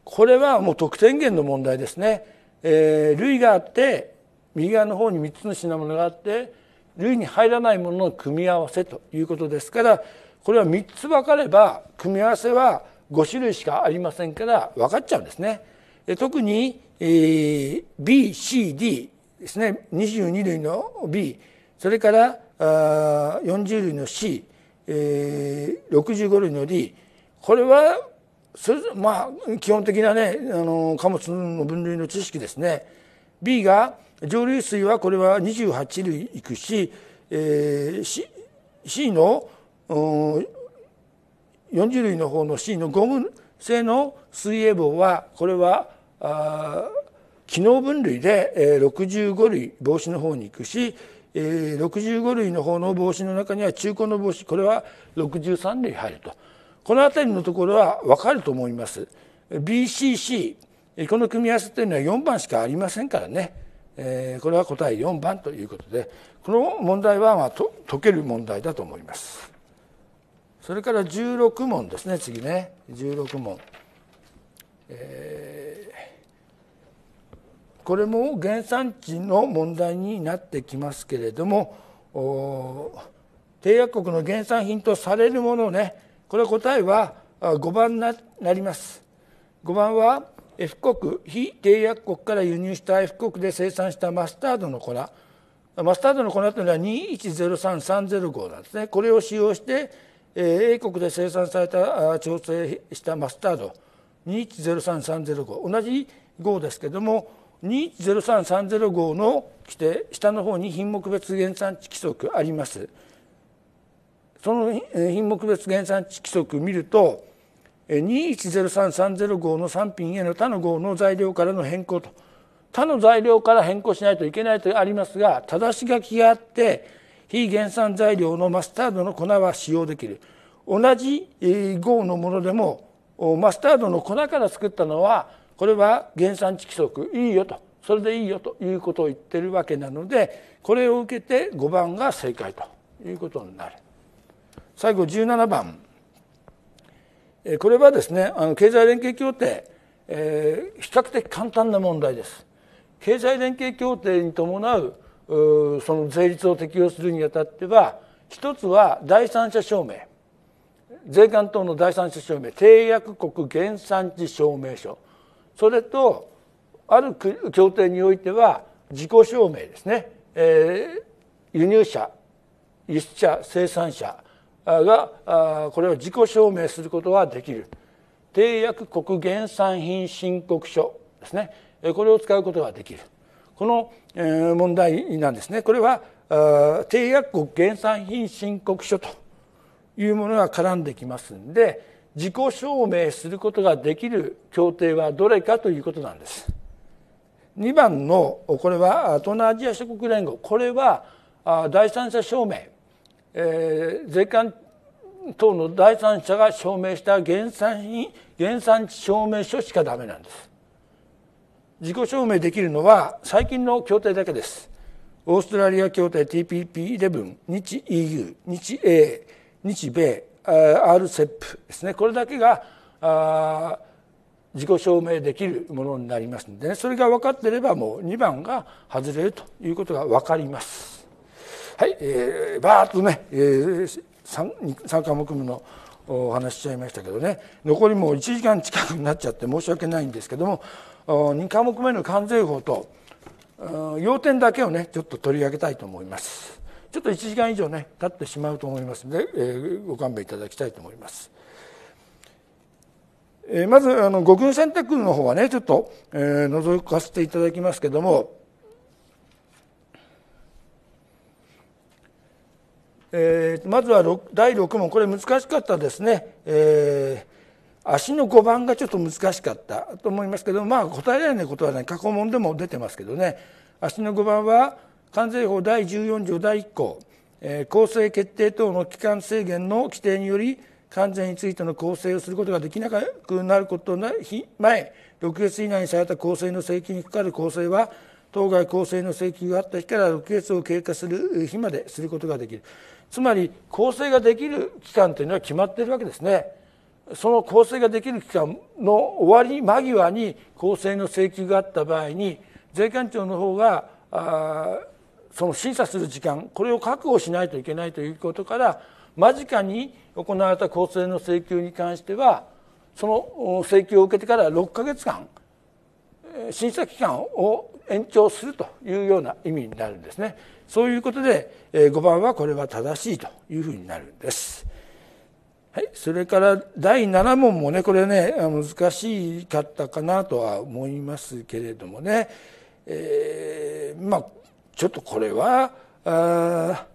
これはもう得点源の問題ですね。えー、類があって右側の方に3つの品物があって類に入らないものの組み合わせということですからこれは3つ分かれば組み合わせは5種類しかありませんから分かっちゃうんですね。特に、えー、BCD ですね22類の B それからあ40類の C65、えー、類の D これはそれまあ基本的なねあの貨物の分類の知識ですね B が蒸留水はこれは28類いくし、えー、C, C の40類の方の C のゴム製の水泳棒はこれはあ機能分類で、えー、65類防止の方に行くし、えー、65類の方の防止の中には中古の防止これは63類入ると。この辺りのところは分かると思います BCC この組み合わせというのは4番しかありませんからね、えー、これは答え4番ということでこの問題はまあと解ける問題だと思いますそれから16問ですね次ね16問、えー、これも原産地の問題になってきますけれども締約国の原産品とされるものをねこれ答えは5番になります5番は F 国非締約国から輸入した F 国で生産したマスタードの粉マスタードの粉というのは2103305なんですねこれを使用して A 国で生産された調整したマスタード2103305同じ号ですけども2103305の規定下の方に品目別原産地規則あります。その品目別原産地規則見ると2103305の3品への他の号の材料からの変更と他の材料から変更しないといけないとありますが正し書きがあって非原産材料のマスタードの粉は使用できる同じ号のものでもマスタードの粉から作ったのはこれは原産地規則いいよとそれでいいよということを言ってるわけなのでこれを受けて5番が正解ということになる。最後17番これはですねあの経済連携協定、えー、比較的簡単な問題です。経済連携協定に伴うその税率を適用するにあたっては一つは第三者証明税関等の第三者証明締約国原産地証明書それとある協定においては自己証明ですね、えー、輸入者輸出者生産者がこれを自己証明することはできる締約国原産品申告書ですねこれを使うことができるこの問題なんですねこれは締約国原産品申告書というものが絡んできますんで自己証明することができる協定はどれかということなんです。2番のこれは東南アジア諸国連合これは第三者証明えー、税関等の第三者が証明した原産品原産地証明書しかダメなんです自己証明できるのは最近の協定だけですオーストラリア協定 TPP11 日 EU 日 A 日米 RCEP ですねこれだけがあ自己証明できるものになりますので、ね、それが分かっていればもう2番が外れるということが分かります。はい、えー、バーッとね、えー、3, 3科目のお話しちゃいましたけどね残りもう1時間近くになっちゃって申し訳ないんですけども2科目目の関税法と要点だけをねちょっと取り上げたいと思いますちょっと1時間以上ね経ってしまうと思いますので、えー、ご勘弁いただきたいと思います、えー、まずあの五軍選択の方はねちょっと、えー、覗かせていただきますけどもえー、まずは第6問これ難しかったですね、えー、足の5番がちょっと難しかったと思いますけどまあ答えられないことはない過去問でも出てますけどね足の5番は関税法第14条第1項、えー、構成決定等の期間制限の規定により関税についての構成をすることができなくなることな前6月以内にされた構成の請求にかかる構成は当該構成の請求があった日から6ヶ月を経過する日まですることができるつまり構成ができる期間というのは決まっているわけですねその構成ができる期間の終わり間際に構成の請求があった場合に税関庁の方があその審査する時間これを確保しないといけないということから間近に行われた構成の請求に関してはその請求を受けてから6か月間審査期間を延長するというような意味になるんですねそういうことで5番はこれは正しいというふうになるんです。はい、それから第7問もねこれね難しかったかなとは思いますけれどもね、えー、まあちょっとこれはあ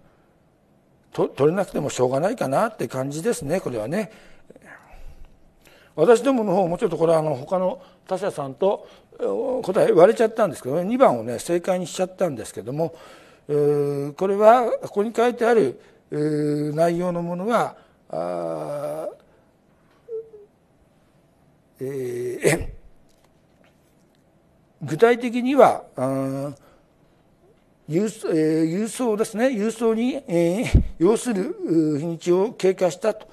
と取れなくてもしょうがないかなって感じですねこれはね。私どもの方もちょっとこれはあの他の他社さんと答え割れちゃったんですけど2番をね正解にしちゃったんですけどもこれはここに書いてある内容のものは具体的には郵送,、ですね郵送に、要する日にちを経過したと。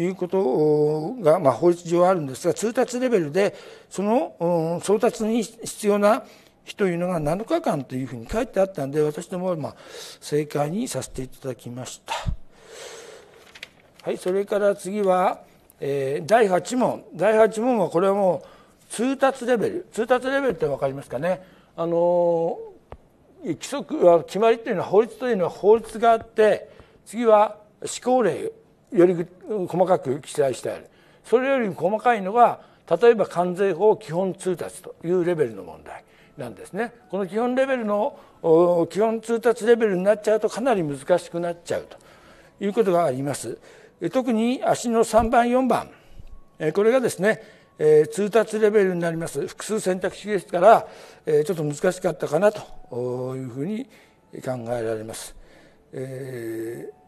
いうことが、まあ、法律上あるんですが通達レベルでその送達に必要な日というのが7日間というふうに書いてあったんで私どもまあ正解にさせていただきました。はい、それから次は、えー、第8問第8問はこれはもう通達レベル通達レベルって分かりますかね。あの規則決まりというのは法律というのは法律があって次は施行令より細かく記載してあるそれより細かいのが例えば関税法基本通達というレベルの問題なんですねこの基本レベルの基本通達レベルになっちゃうとかなり難しくなっちゃうということがあります特に足の3番4番これがですね通達レベルになります複数選択肢ですからちょっと難しかったかなというふうに考えられます。えー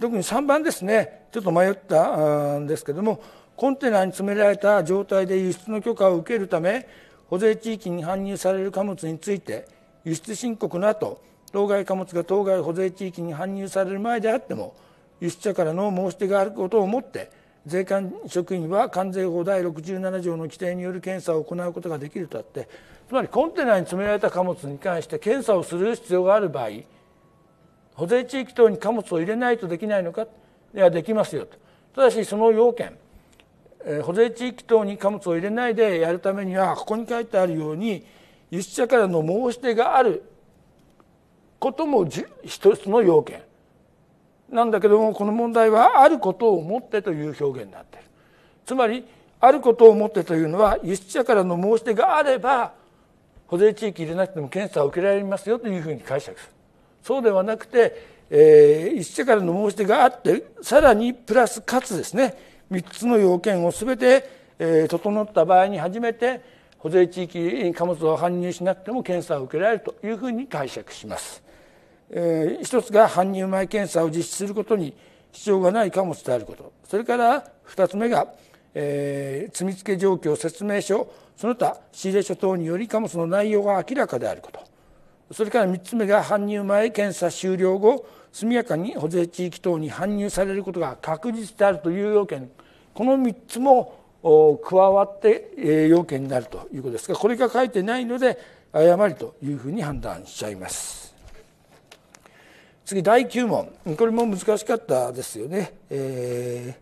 特に3番ですねちょっと迷ったんですけどもコンテナに詰められた状態で輸出の許可を受けるため保税地域に搬入される貨物について輸出申告の後当該貨物が当該保税地域に搬入される前であっても輸出者からの申し出があることをもって税関職員は関税法第67条の規定による検査を行うことができるとあってつまりコンテナに詰められた貨物に関して検査をする必要がある場合保税地域等に貨物を入れないとできないのかではできますよとただしその要件保税地域等に貨物を入れないでやるためにはここに書いてあるように輸出者からの申し出があることも一つの要件なんだけどもこの問題はあることをもってという表現になっているつまりあることをもってというのは輸出者からの申し出があれば保税地域入れなくても検査を受けられますよというふうに解釈するそうではなくて、えー、一社からの申し出があってさらにプラスかつですね3つの要件を全て、えー、整った場合に初めて保税地域に貨物を搬入しなくても検査を受けられるというふうに解釈します。えー、一つが搬入前検査を実施することに必要がない貨物であることそれから2つ目が、えー、積み付け状況説明書その他仕入れ書等により貨物の内容が明らかであることそれから3つ目が搬入前検査終了後速やかに保税地域等に搬入されることが確実であるという要件この3つも加わって要件になるということですがこれが書いてないので誤りというふうに判断しちゃいます。次第9問これも難しかったですよね。え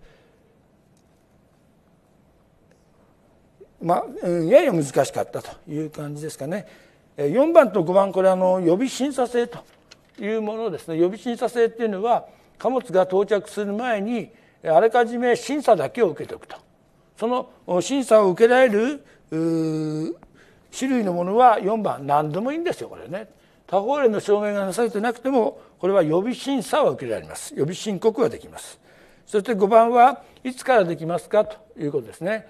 ーまあ、やや難しかったという感じですかね。4番と5番これあの予備審査制というものですね予備審査制っていうのは貨物が到着する前にあらかじめ審査だけを受けておくとその審査を受けられる種類のものは4番何でもいいんですよこれね他方例の証明がなされてなくてもこれは予備審査は受けられます予備申告はできますそして5番はいつからできますかということですね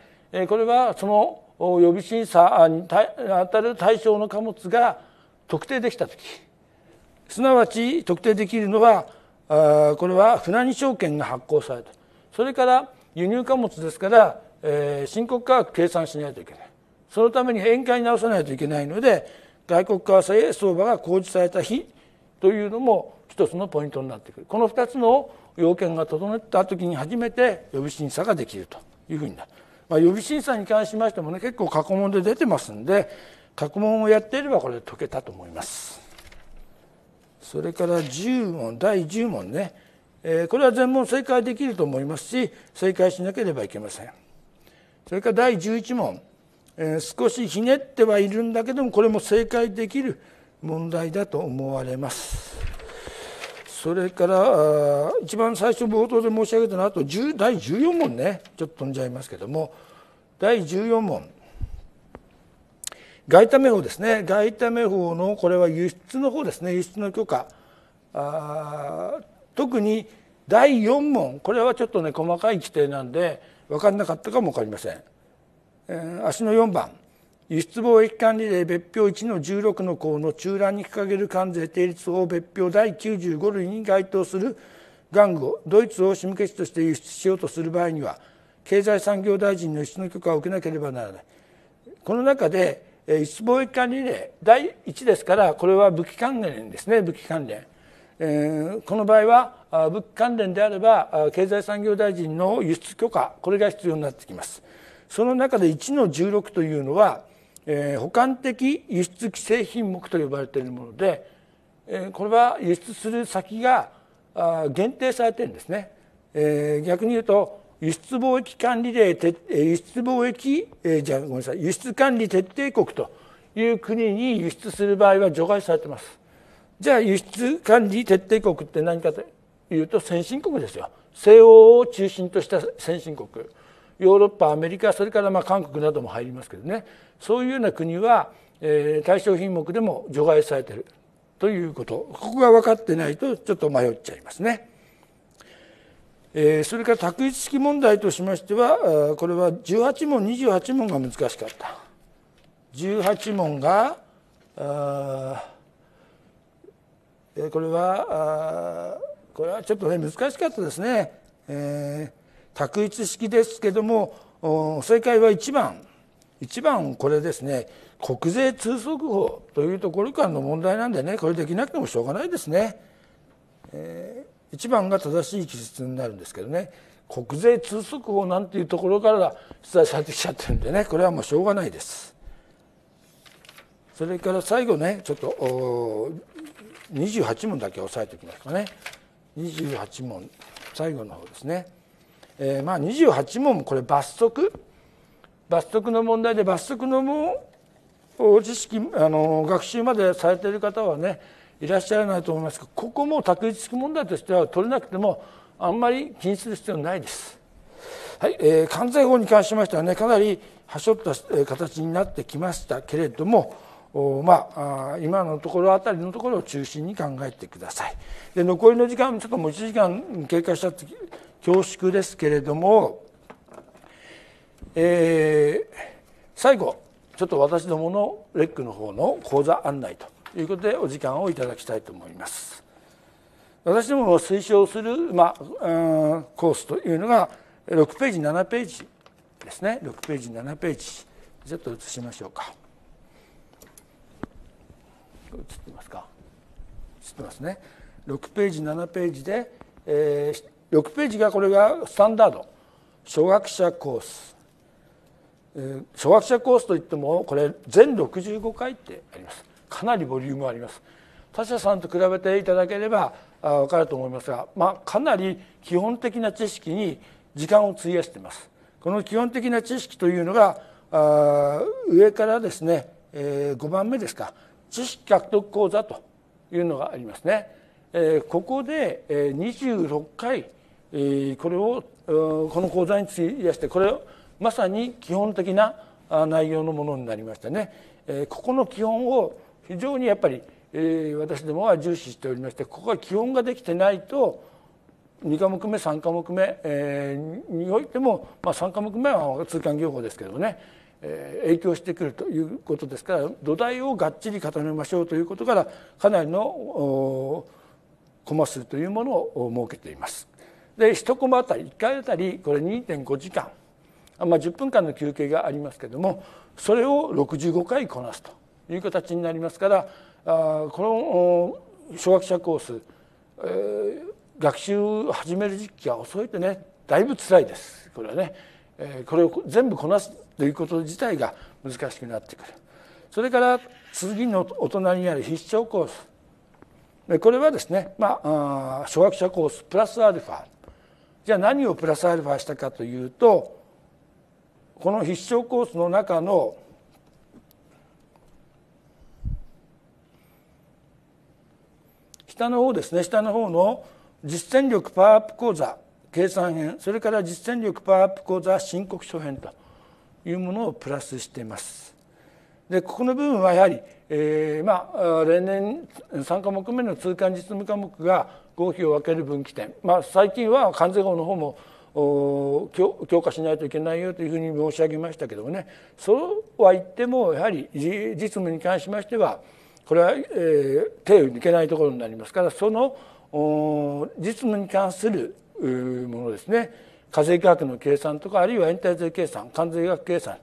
これはその予備審査に当たる対象の貨物が特定できた時すなわち特定できるのはこれは船荷証券が発行されたそれから輸入貨物ですから、え申告価格計算しないといけないそのために宴会に直さないといけないので外国為替相場が公示された日というのも一つのポイントになってくるこの2つの要件が整った時に初めて予備審査ができるというふうになるまあ、予備審査に関しましてもね結構過去問で出てますんで過去問をやっていればこれ解けたと思いますそれから10問第10問ね、えー、これは全問正解できると思いますし正解しなければいけませんそれから第11問、えー、少しひねってはいるんだけどもこれも正解できる問題だと思われますそれから一番最初冒頭で申し上げたのはあと第14問ねちょっと飛んじゃいますけども第14問外為法ですね外為法のこれは輸出の方ですね輸出の許可あ特に第4問これはちょっとね細かい規定なんで分かんなかったかも分かりません、えー、足の4番輸出貿易管理令別表1の16の項の中断に掲げる関税定律法別表第95類に該当する玩具をドイツを締め消しとして輸出しようとする場合には経済産業大臣の輸出の許可を受けなければならないこの中で輸出貿易管理令第1ですからこれは武器関連ですね武器関連、えー、この場合は武器関連であれば経済産業大臣の輸出許可これが必要になってきますその中で1の16というのはえー、補完的輸出規制品目と呼ばれているもので、えー、これは輸出する先が限定されてるんですね、えー、逆に言うと輸出貿易管理令輸出貿易、えー、じゃごめんなさい輸出管理徹底国という国に輸出する場合は除外されてますじゃあ輸出管理徹底国って何かというと先進国ですよ西欧を中心とした先進国ヨーロッパアメリカそれからまあ韓国なども入りますけどねそういうような国は、えー、対象品目でも除外されてるということここが分かってないとちょっと迷っちゃいますね。えー、それから択一式問題としましてはこれは18問28問が難しかった。18問がこれはこれはちょっとね難しかったですね。えー択一式ですけども正解は1番1番これですね国税通則法というところからの問題なんでねこれできなくてもしょうがないですね、えー、1番が正しい記述になるんですけどね国税通則法なんていうところから出題されてきちゃってるんでねこれはもうしょうがないですそれから最後ねちょっと28問だけ押さえておきますかね28問最後の方ですねえー、まあ28問もこれ罰則罰則の問題で罰則のも知識あの学習までされている方はねいらっしゃらないと思いますがここも卓越式問題としては取れなくてもあんまり気にする必要ないです。はいえー、関税法に関しましてはねかなりはしょった形になってきましたけれどもまあ、今のところあたりのところを中心に考えてください。で残りの時間ちょっともう1時間経過した時恐縮ですけれども、えー、最後ちょっと私どものレックの方の講座案内ということでお時間をいただきたいと思います。私どもが推奨する、まあ、コースというのが6ページ7ページですね6ページ7ページちょっと写しましょうか。映ってますか映ってますね6ページ7ページで、えー、6ページがこれがスタンダード初学者コース、えー、初学者コースといってもこれ全65回ってありますかなりボリュームあります他社さんと比べていただければあ分かると思いますが、まあ、かなり基本的な知識に時間を費やしていますこの基本的な知識というのがあ上からですね、えー、5番目ですか知識獲得講座というのがありますね。えー、ここで、えー、26回、えー、これをこの講座に費やしてこれまさに基本的な内容のものになりましたね。えー、ここの基本を非常にやっぱり、えー、私どもは重視しておりましてここは基本ができてないと2科目目3科目目、えー、においても、まあ、3科目目は通関業法ですけどね影響してくるということですから土台をがっちり固めましょうということからかなりのコマ数というものを設けています。で1コマあたり1回あたりこれ2.5時間、まあ、10分間の休憩がありますけどもそれを65回こなすという形になりますからこの小学者コース、えー、学習を始める時期が遅いとねだいぶつらいですこれはね。これを全部こなすということ自体が難しくなってくるそれから次のお隣にある必勝コースこれはですね、まあ、初学者コースプラスアルファじゃあ何をプラスアルファしたかというとこの必勝コースの中の下の方ですね下の方の実践力パワーアップ講座計算編それから実践力パワーアップ講座申告書編というものをプラスしています。でここの部分はやはり、えー、まあ、例年3科目目の通貫実務科目が合否を分ける分岐点、まあ、最近は関税法の方も強強化しないといけないよというふうに申し上げましたけどもねそうは言ってもやはり実務に関しましてはこれは、えー、手を抜けないところになりますからその実務に関するものですね課税額の計算とかあるいは延滞税計算関税額計算、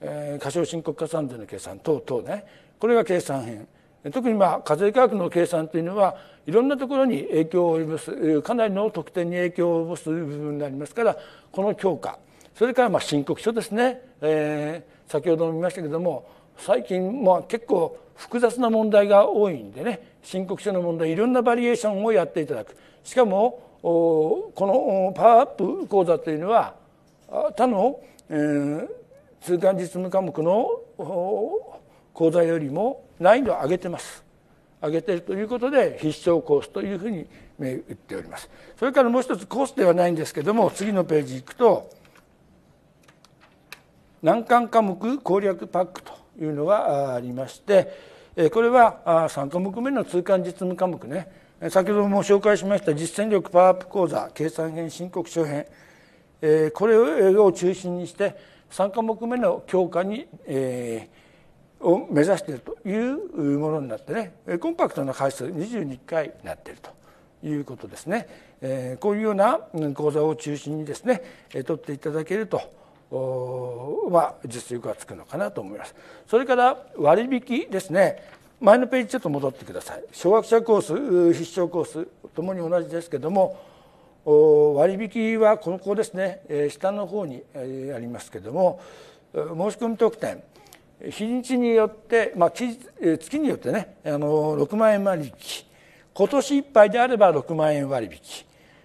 え過少申告加算税の計算等々ねこれが計算編特にまあ課税価格の計算というのはいろんなところに影響を及ぼすかなりの特典に影響を及ぼす部分になりますからこの強化それからまあ申告書ですね、えー、先ほども見ましたけども最近まあ結構複雑な問題が多いんでね申告書の問題いろんなバリエーションをやっていただくしかもこのパワーアップ講座というのは他の、え通貫実務科目の講座よりも難易度を上げてます。上げてるということで必勝コースというふうに銘打っております。それからもう一つコースではないんですけども次のページいくと難関科目攻略パックというのがありましてこれは3科目目の通貫実務科目ね先ほども紹介しました実践力パワーアップ講座計算編申告書編これを中心にして3科目目の強化に、えー、を目指しているというものになってねコンパクトな回数22回になっているということですね、えー、こういうような講座を中心にですね取っていただけると実力がつくのかなと思いますそれから割引ですね前のページちょっと戻ってください小学者コース必勝コースともに同じですけども割引はここですね、下の方に、ありますけども申し込み特典日にちによって、まあ、月によってねあの6万円割引今年いっぱいであれば6万円割引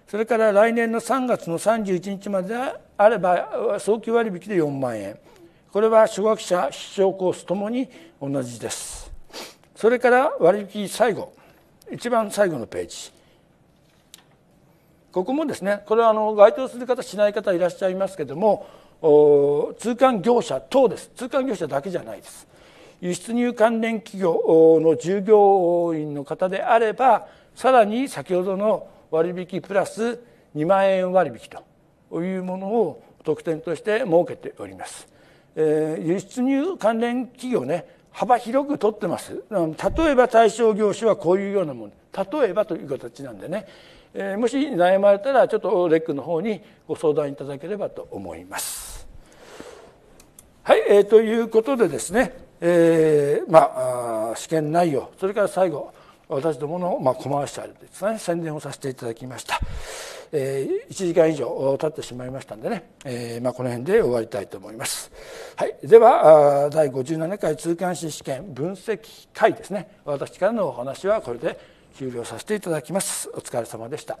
それから来年の3月の31日まであれば早期割引で4万円これは初学者必勝コースともに同じです。それから割引最後一番最後のページここもですねこれはあの該当する方しない方いらっしゃいますけども通関業者等です通関業者だけじゃないです輸出入関連企業の従業員の方であればさらに先ほどの割引プラス2万円割引というものを特典として設けております、えー、輸出入関連企業ね幅広くとってます例えば対象業種はこういうようなもの例えばという形なんでね、えー、もし悩まれたらちょっとレックの方にご相談いただければと思います。はい、えー、ということでですね、えー、まあ試験内容それから最後私どもの、まあ、コマーシャルですね宣伝をさせていただきました、えー、1時間以上経ってしまいましたんでね、えー、まあ、この辺で終わりたいと思います、はい、では第57回通関士試験分析会ですね私からのお話はこれで終了させていただきますお疲れ様でした